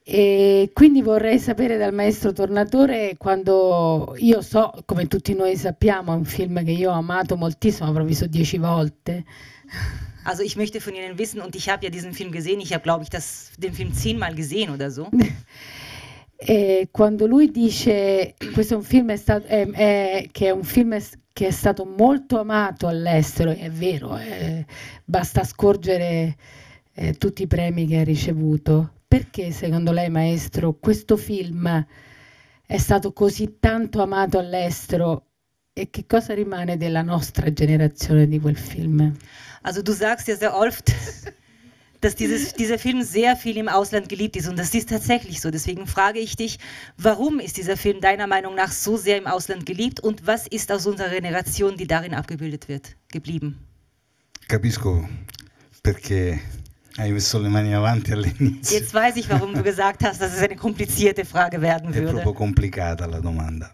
E quindi vorrei sapere dal maestro Tornatore quando io so, come tutti noi sappiamo, è un film che io ho amato moltissimo, avrò visto dieci volte. Also ich möchte von Ihnen wissen, und ich habe ja diesen Film gesehen, ich habe, glaube ich, das, den Film zehnmal gesehen oder so. [LAUGHS] E eh, quando lui dice questo è un film è stato, è, eh, è, eh, che è un film che è stato molto amato all'estero, è vero, basta scorgere tutti i premi che ha ricevuto. Perché secondo lei, maestro, questo film è stato così tanto amato all'estero e che cosa rimane della nostra generazione di quel film? Also du sagst ja sehr oft, [LAUGHS] dass dieses, dieser Film sehr viel im Ausland geliebt ist und das ist tatsächlich so. Deswegen frage ich dich, warum ist dieser Film deiner Meinung nach so sehr im Ausland geliebt und was ist aus unserer Generation, die darin abgebildet wird, geblieben? Capisco, perché hai messo le mani avanti all'inizio. Jetzt weiß ich, warum du gesagt hast, dass es eine komplizierte Frage werden würde. È proprio complicata la domanda.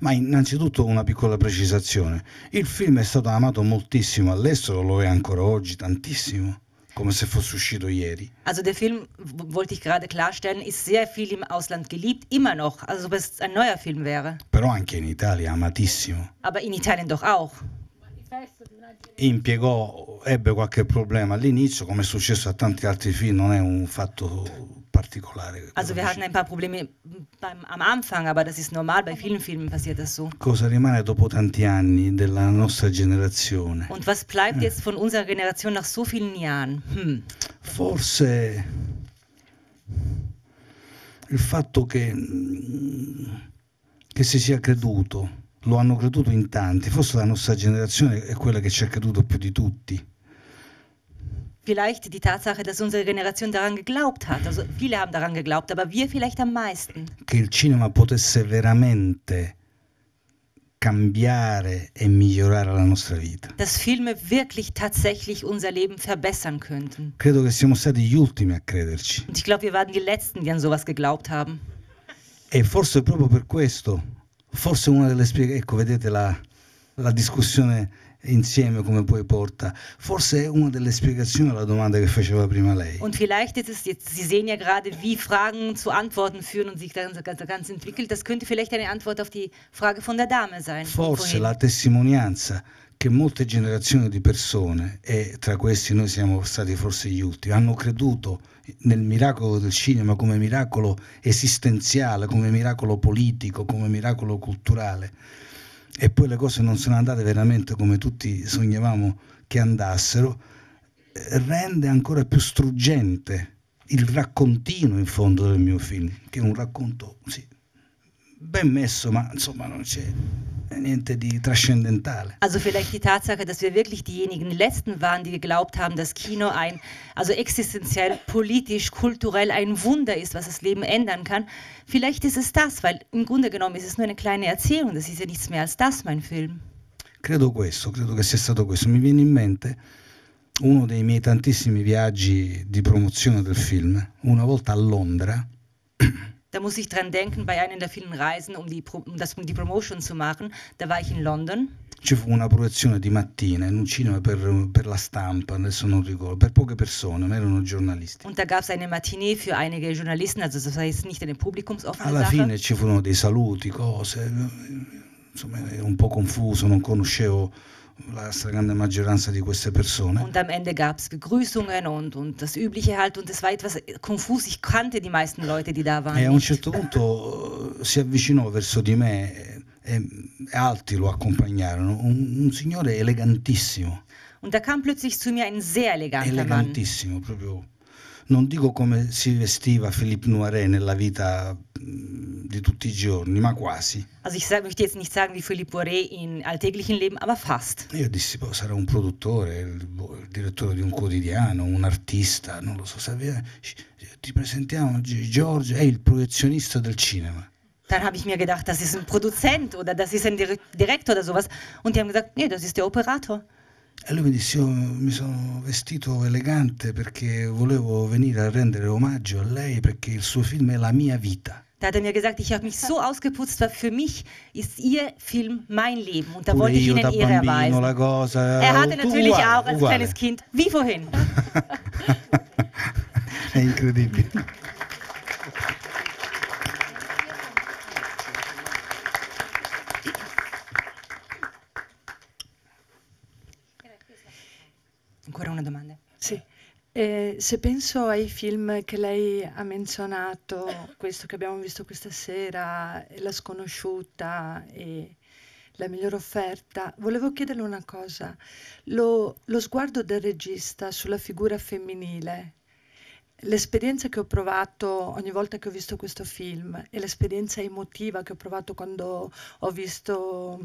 Ma innanzitutto una piccola precisazione, il film è stato amato moltissimo all'estero, lo è ancora oggi tantissimo. Come se fosse uscito ieri. Also der Film, wollte ich gerade klarstellen, ist sehr viel im Ausland geliebt, immer noch, also ob es ein neuer Film wäre. Però anche in Italia, amatissimo. Aber in Italien doch auch. Impiegò, ebbe qualche problema all'inizio, come è successo a tanti altri film, non è un fatto particolare. Also wir hatten ein paar Probleme beim, am Anfang, aber das ist normal, bei vielen Filmen passiert das so. Cosa rimane dopo tanti anni della nostra generazione? Und was bleibt eh. jetzt von unserer Generation nach so vielen Jahren? Hm. Forse il fatto che, mm, che si sia creduto, lo hanno creduto in tanti, forse la nostra generazione è quella che ci ha creduto più di tutti. vielleicht die Tatsache, dass unsere Generation daran geglaubt hat. Also viele haben daran geglaubt, aber wir vielleicht am meisten. Che il cinema potesse veramente cambiare e migliorare la nostra vita. Dass Filme wirklich tatsächlich unser Leben verbessern könnten. Credo che siamo stati gli ultimi a crederci. Und ich glaube, wir waren die letzten, die an sowas geglaubt haben. E forse proprio per questo, forse una delle spiegazioni, ecco, vedete la, la discussione insieme come poi porta. Forse è una delle spiegazioni alla domanda che faceva prima lei. Und vielleicht ist es jetzt, Sie sehen ja gerade, wie Fragen zu Antworten führen und sich dann ganz, ganz entwickelt. Das könnte vielleicht eine Antwort auf die Frage von der Dame sein. Forse la testimonianza che molte generazioni di persone, e tra questi noi siamo stati forse gli ultimi, hanno creduto nel miracolo del cinema come miracolo esistenziale, come miracolo politico, come miracolo culturale e poi le cose non sono andate veramente come tutti sognavamo che andassero, rende ancora più struggente il raccontino in fondo del mio film, che è un racconto sì, ben messo, ma insomma non c'è eh, niente di trascendentale. Also vielleicht die Tatsache, dass wir wirklich diejenigen letzten waren, die geglaubt haben, dass Kino ein also existenziell, politisch, kulturell ein Wunder ist, was das Leben ändern kann. Vielleicht ist es das, weil im Grunde genommen ist es nur eine kleine Erzählung, das ist ja nichts mehr als das, mein Film. Credo questo, credo che sia stato questo. Mi viene in mente uno dei miei tantissimi viaggi di promozione del film, una volta a Londra [CLEARS THROAT] Da muss ich dran denken, bei einer der vielen Reisen, um, die, um das, um die Promotion zu machen, da war ich in London. Ci fu una proiezione di mattina in un cinema per, per la stampa, adesso non ricordo, per poche persone, ma erano giornalisti. Und da gab es eine Matinee für einige Journalisten, also das war nicht eine publikumsoffene Alla fine ci furono dei saluti, cose, insomma ero un po' confuso, non conoscevo la stragrande maggioranza di queste persone. Und am Ende gab es Begrüßungen und, und das Übliche halt und es war etwas äh, konfus, ich kannte die meisten Leute, die da waren. E a un certo punto eh, si avvicinò verso di me eh, e, e altri lo accompagnarono, un, un signore elegantissimo. Und da kam plötzlich zu mir ein sehr eleganter elegantissimo, Mann. Proprio, non dico come si vestiva Philippe Noiret nella vita Mm, di tutti i giorni, ma quasi. Also ich sag, möchte jetzt nicht sagen wie Filippo Poiret in alltäglichen Leben, aber fast. Io dissi, boh, sarà un produttore, il, boh, il, direttore di un quotidiano, un artista, non lo so, sapeva, ti presentiamo, Giorgio è il proiezionista del cinema. Dann habe ich mir gedacht, das ist ein Produzent oder das ist ein Direktor oder sowas. Und die haben gesagt, nee, das ist der Operator. E lui mi disse, io mi sono vestito elegante perché volevo venire a rendere omaggio a lei perché il suo film è la mia vita. Da hat er mir gesagt, ich habe mich so [LAUGHS] ausgeputzt, weil für mich ist ihr Film mein Leben. Und da Pure wollte ich Ihnen Ehre erweisen. Eh, er oh, hatte natürlich uguale, auch als uguale. kleines Kind, wie vorhin. [LAUGHS] È incredibile. Ancora una domanda? Sì. E se penso ai film che lei ha menzionato, questo che abbiamo visto questa sera, La sconosciuta e La migliore offerta, volevo chiederle una cosa. Lo, lo sguardo del regista sulla figura femminile, l'esperienza che ho provato ogni volta che ho visto questo film e l'esperienza emotiva che ho provato quando ho visto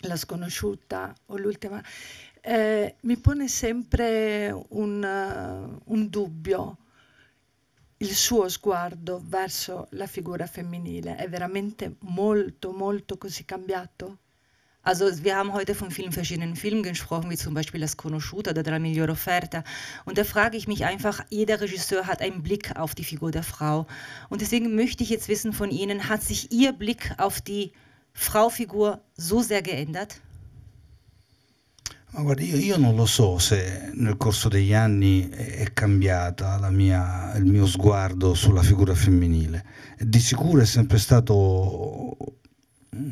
La sconosciuta o l'ultima, eh, mi pone sempre un, un dubbio il suo sguardo verso la figura femminile è veramente molto, molto così cambiato? Also wir haben heute von vielen verschiedenen Filmen gesprochen, wie zum Beispiel das Konoshuta oder La Migliore Offerta. Und da frage ich mich einfach, jeder Regisseur hat einen Blick auf die Figur der Frau. Und deswegen möchte ich jetzt wissen von Ihnen, hat sich Ihr Blick auf die Fraufigur so sehr geändert? Ma guarda, io, io, non lo so se nel corso degli anni è cambiata mia, il mio sguardo sulla figura femminile. Di sicuro è sempre, stato,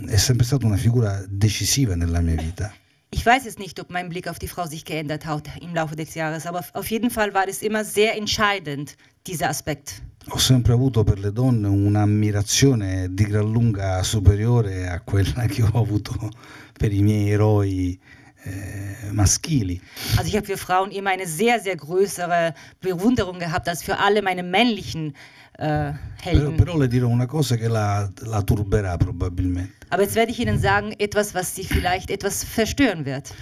è sempre stata una figura decisiva nella mia vita. Ich weiß es nicht, ob mein Blick auf die Frau sich geändert hat im Laufe des Jahres, aber auf jeden Fall war es immer sehr entscheidend, dieser Aspekt. Ho sempre avuto per le donne un'ammirazione di gran lunga superiore a quella che ho avuto per i miei eroi. äh, maschili. Also ich habe für Frauen immer eine sehr, sehr größere Bewunderung gehabt als für alle meine männlichen äh, Helden. Però, però le dirò una cosa che la, la turberà probabilmente. Aber jetzt werde ich Ihnen sagen, etwas, was Sie vielleicht etwas verstören wird.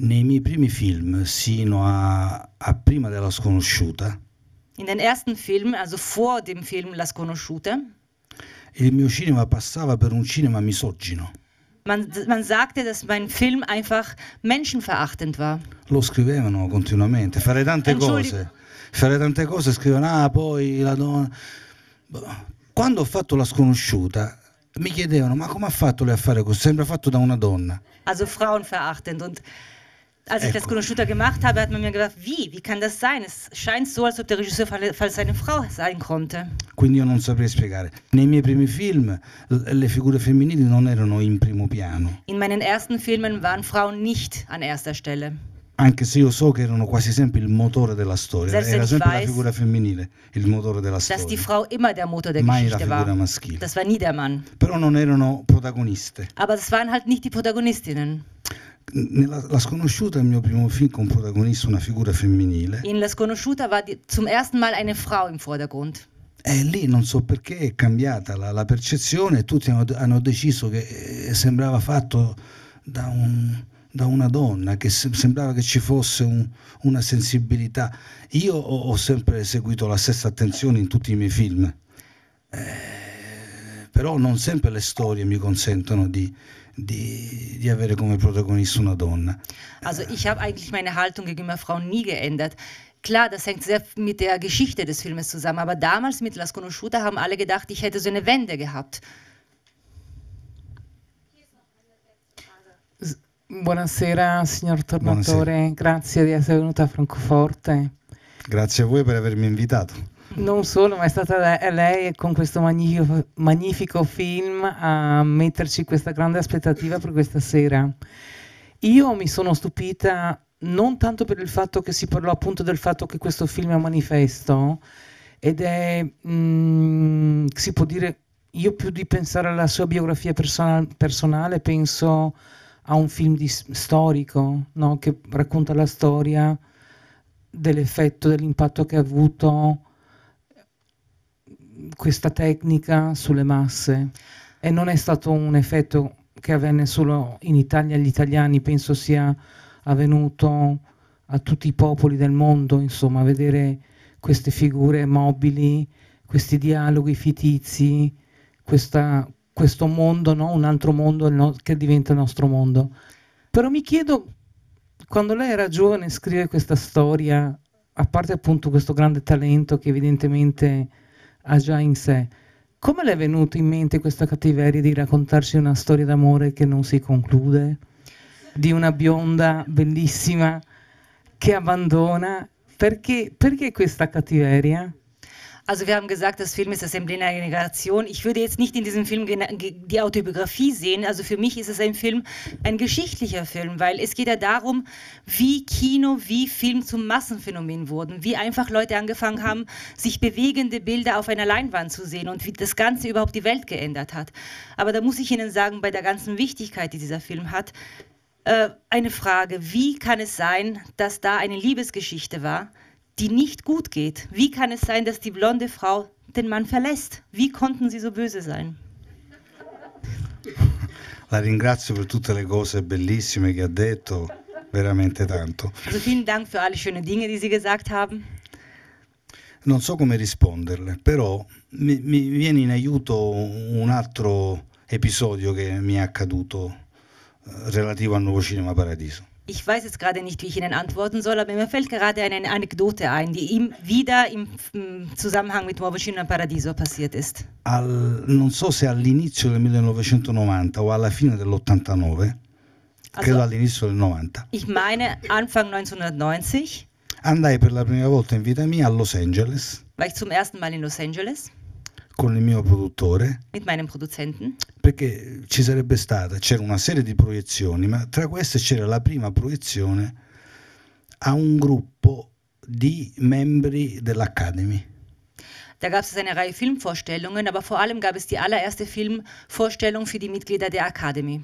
Nei miei primi film, sino a, a prima della sconosciuta, In den ersten Filmen, also vor dem Film La Sconosciuta, il mio cinema passava per un cinema misogino. Man, man sagte, dass mein Film einfach menschenverachtend war. Lo scrivevano continuamente, fare tante cose. Fare tante cose, scrivevano, ah, poi la donna... Boh. Quando ho fatto La sconosciuta, mi chiedevano, ma come ha fatto lei a fare questo? Sembra fatto da una donna. Also frauenverachtend und als ich das Grundstück gemacht habe, hat man mir gedacht, wie? Wie kann das sein? Es scheint so, als ob der Regisseur falls seine Frau sein konnte. Quindi io non saprei spiegare. Nei miei primi film le figure femminili non erano in primo piano. In meinen ersten Filmen waren Frauen nicht an erster Stelle. Anche se io so che erano quasi sempre il motore della storia, Selbst era sempre weiß, la figura femminile, il motore della storia. Dass die Frau immer der Motor der Mai Geschichte la figura war. maschile. Das war nie der Mann. Però non erano protagoniste. Aber es waren halt nicht die Protagonistinnen. nella, La Sconosciuta è il mio primo film con protagonista una figura femminile. In La Sconosciuta va die, zum ersten Mal eine Frau im Vordergrund. E lì non so perché è cambiata la, la percezione, tutti hanno, hanno, deciso che eh, sembrava fatto da, un, da una donna, che se, sembrava che ci fosse un, una sensibilità. Io ho, ho, sempre seguito la stessa attenzione in tutti i miei film, eh, però non sempre le storie mi consentono di, di, di, avere come protagonista una donna. Also ich habe eigentlich meine Haltung gegenüber Frauen nie geändert. Klar, das hängt sehr mit der Geschichte des Filmes zusammen, aber damals mit Las Conosciute haben alle gedacht, ich hätte so eine Wende gehabt. Buonasera signor Tornatore, Buonasera. grazie di essere venuto a Francoforte. Grazie a voi per avermi invitato. Non solo, ma è stata eh, lei con questo magnifico, magnifico film a metterci questa grande aspettativa per questa sera. Io mi sono stupita non tanto per il fatto che si parlò appunto del fatto che questo film è un manifesto ed è, mm, si può dire, io più di pensare alla sua biografia persona- personale penso a un film di, storico no? che racconta la storia dell'effetto, dell'impatto che ha avuto questa tecnica sulle masse e non è stato un effetto che avvenne solo in Italia agli italiani, penso sia avvenuto a tutti i popoli del mondo, insomma, vedere queste figure mobili, questi dialoghi fittizi, questa, questo mondo, no? un altro mondo che diventa il nostro mondo. Però mi chiedo, quando lei era giovane e scrive questa storia, a parte appunto questo grande talento che evidentemente ha già in sé. Come le è venuto in mente questa cattiveria di raccontarci una storia d'amore che non si conclude? Di una bionda bellissima che abbandona? Perché, perché questa cattiveria? Also wir haben gesagt, das Film ist das Emblem einer Generation. Ich würde jetzt nicht in diesem Film die Autobiografie sehen. Also für mich ist es ein Film, ein geschichtlicher Film, weil es geht ja darum, wie Kino, wie Film zum Massenphänomen wurden, wie einfach Leute angefangen haben, sich bewegende Bilder auf einer Leinwand zu sehen und wie das Ganze überhaupt die Welt geändert hat. Aber da muss ich Ihnen sagen, bei der ganzen Wichtigkeit, die dieser Film hat, äh, eine Frage, wie kann es sein, dass da eine Liebesgeschichte war? die nicht gut geht. Wie kann es sein, dass die blonde Frau den Mann verlässt? Wie konnten sie so böse sein? [LAUGHS] La ringrazio per tutte le cose bellissime che ha detto, veramente tanto. Also vielen Dank für alle schöne Dinge, die Sie gesagt haben. Non so come risponderle, però mi, mi viene in aiuto un altro episodio che mi è accaduto eh, relativo al nuovo cinema Paradiso. Ich weiß jetzt gerade nicht, wie ich Ihnen antworten soll, aber mir fällt gerade eine Anekdote ein, die ihm wieder im Zusammenhang mit Nuovocino Paradiso passiert ist. Al, non so se all'inizio del 1990 o alla fine dell'89, also, credo all'inizio del 90. Ich meine Anfang 1990. Andai per la prima volta in vita mia a Los Angeles. War ich zum ersten Mal in Los Angeles. con il mio produttore. Perché ci sarebbe stata, c'era una serie di proiezioni, ma tra queste c'era la prima proiezione a un gruppo di membri dell'Academy. Da gab es eine Reihe Filmvorstellungen, aber vor allem gab es die allererste Filmvorstellung für die Mitglieder der Academy.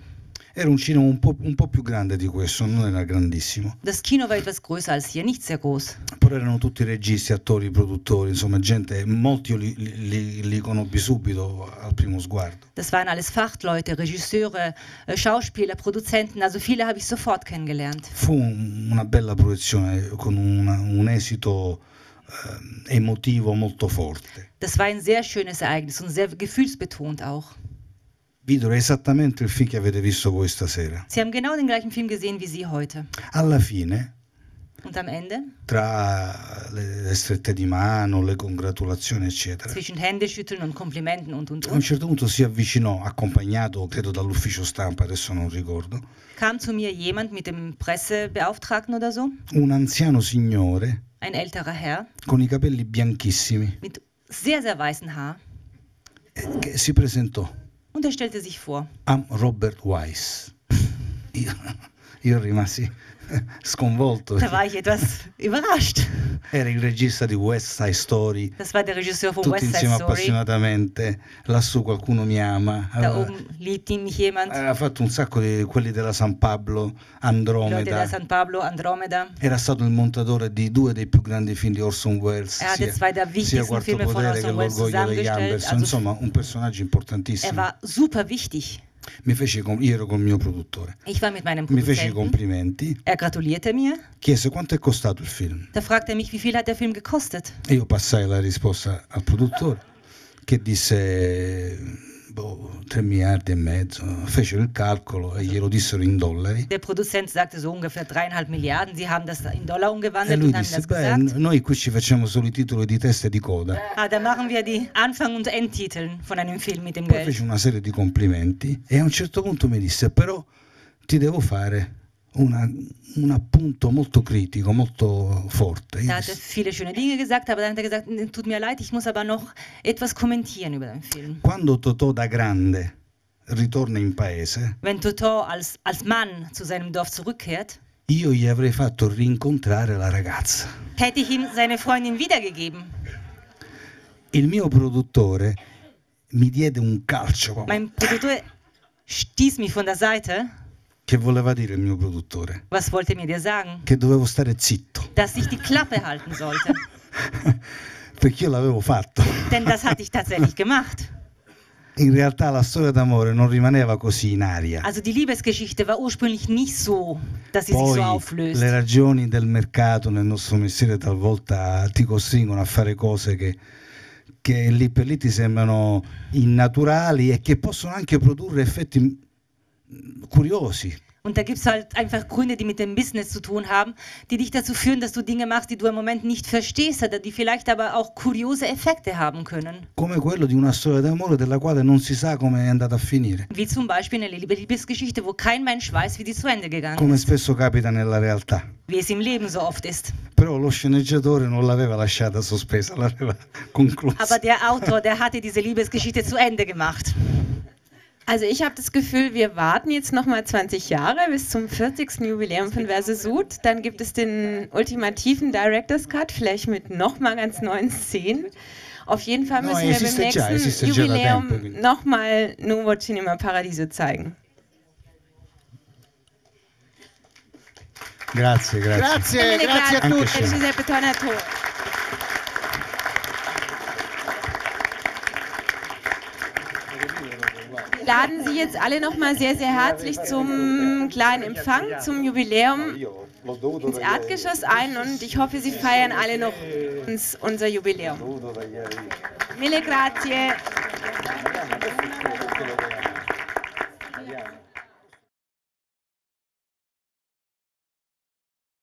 Era un Cinema un po', un po', più grande di questo, non era grandissimo. Das Kino war etwas größer als hier, nicht sehr groß. Però erano tutti registi, attori, produttori, insomma gente, molti io li, li, li conobbi subito al primo sguardo. Das waren alles Fachleute, Regisseure, äh, Schauspieler, Produzenten, also viele habe ich sofort kennengelernt. Fu una bella proiezione con una, un esito eh, emotivo molto forte. Das war ein sehr schönes Ereignis und sehr gefühlsbetont auch videro esattamente il film che avete visto voi stasera. Sie haben genau den gleichen Film gesehen wie Sie heute. Alla fine, Und am Ende, tra le, le strette di mano, le congratulazioni, eccetera, zwischen Händeschütteln und Komplimenten und und a un certo punto si avvicinò, accompagnato credo dall'ufficio stampa, adesso non ricordo, kam zu mir jemand mit dem Pressebeauftragten oder so, un anziano signore ein älterer Herr con i capelli bianchissimi, mit sehr, sehr weißem Haar, eh, che si presentò. Und er stellte sich vor. I'm Robert Weiss. Io, io rimasi [LAUGHS] sconvolto. Da war ich etwas überrascht. Era il regista di West Side Story. Das war der Regisseur von Tutti West Side Story. appassionatamente. Lassù qualcuno mi ama. Da allora, oben liebt ihn jemand. Ha fatto un sacco di quelli della San Pablo, Andromeda. della San Pablo, Andromeda. Era stato il montatore di due dei più grandi film di Orson Welles. Er ah, hatte sia, zwei der wichtigsten Filme von Orson Welles zusammengestellt. Insomma, un personaggio importantissimo. Er war super wichtig. Mi fece, io ero col mio produttore. Mi fece i complimenti. Er gratulierte mir. Chiese quanto è costato il film. Da fragte er mich, wie viel hat der Film gekostet? E io passai la risposta al produttore che disse boh, 3 miliardi e mezzo. Fecero il calcolo e glielo dissero in dollari. Il Produzent sagte so ungefähr 3,5 miliardi, sie haben das in dollari umgewandelt e lui disse, beh, noi qui ci facciamo solo i titoli di testa e di coda. Ah, da machen wir die Anfang- und Endtitel von einem Film mit dem Poi fece una serie di complimenti e a un certo punto mi disse, però ti devo fare una, un appunto molto critico, molto forte. Da hat er viele schöne Dinge gesagt, aber dann hat er gesagt, tut mir leid, ich muss aber noch etwas kommentieren über den Film. Quando Totò da grande ritorna in paese, Wenn Totò als, als Mann zu seinem Dorf zurückkehrt, io gli avrei fatto rincontrare la ragazza. hätte ich ihm seine Freundin wiedergegeben. Il mio produttore mi diede un calcio. Mein Produktore stieß mich von der Seite. Che voleva dire il mio produttore? Was wollte mir der sagen? Che dovevo stare zitto. Dass ich die Klappe halten sollte. [LAUGHS] Perché io l'avevo fatto. Denn das hatte ich tatsächlich gemacht. In realtà la storia d'amore non rimaneva così in aria. Also die Liebesgeschichte war ursprünglich nicht so, dass sie Poi, sich so auflöst. Le ragioni del mercato nel nostro mestiere talvolta ti costringono a fare cose che che lì per lì ti sembrano innaturali e che possono anche produrre effetti curiosi. Und da gibt es halt einfach Gründe, die mit dem Business zu tun haben, die dich dazu führen, dass du Dinge machst, die du im Moment nicht verstehst, oder die vielleicht aber auch kuriose Effekte haben können. Wie zum Beispiel eine Liebesgeschichte, wo kein Mensch weiß, wie die zu Ende gegangen come ist. capita nella realtà. Wie es im Leben so oft ist. Però lo sceneggiatore non l'aveva lasciata sospesa, [LAUGHS] l'aveva conclusa. Aber der Autor, der hatte diese Liebesgeschichte zu Ende gemacht. Also ich habe das Gefühl, wir warten jetzt nochmal 20 Jahre bis zum 40. Jubiläum von Versesud. Dann gibt es den ultimativen Director's Cut, vielleicht mit nochmal ganz neuen Szenen. Auf jeden Fall müssen wir beim nächsten Jubiläum nochmal Nuovo Cinema Paradiso zeigen. Grazie, grazie. Grazie, grazie, a tutti. laden Sie jetzt alle nochmal sehr, sehr herzlich zum kleinen Empfang, zum Jubiläum ins Erdgeschoss ein und ich hoffe, Sie feiern alle noch uns, unser Jubiläum. Mille grazie.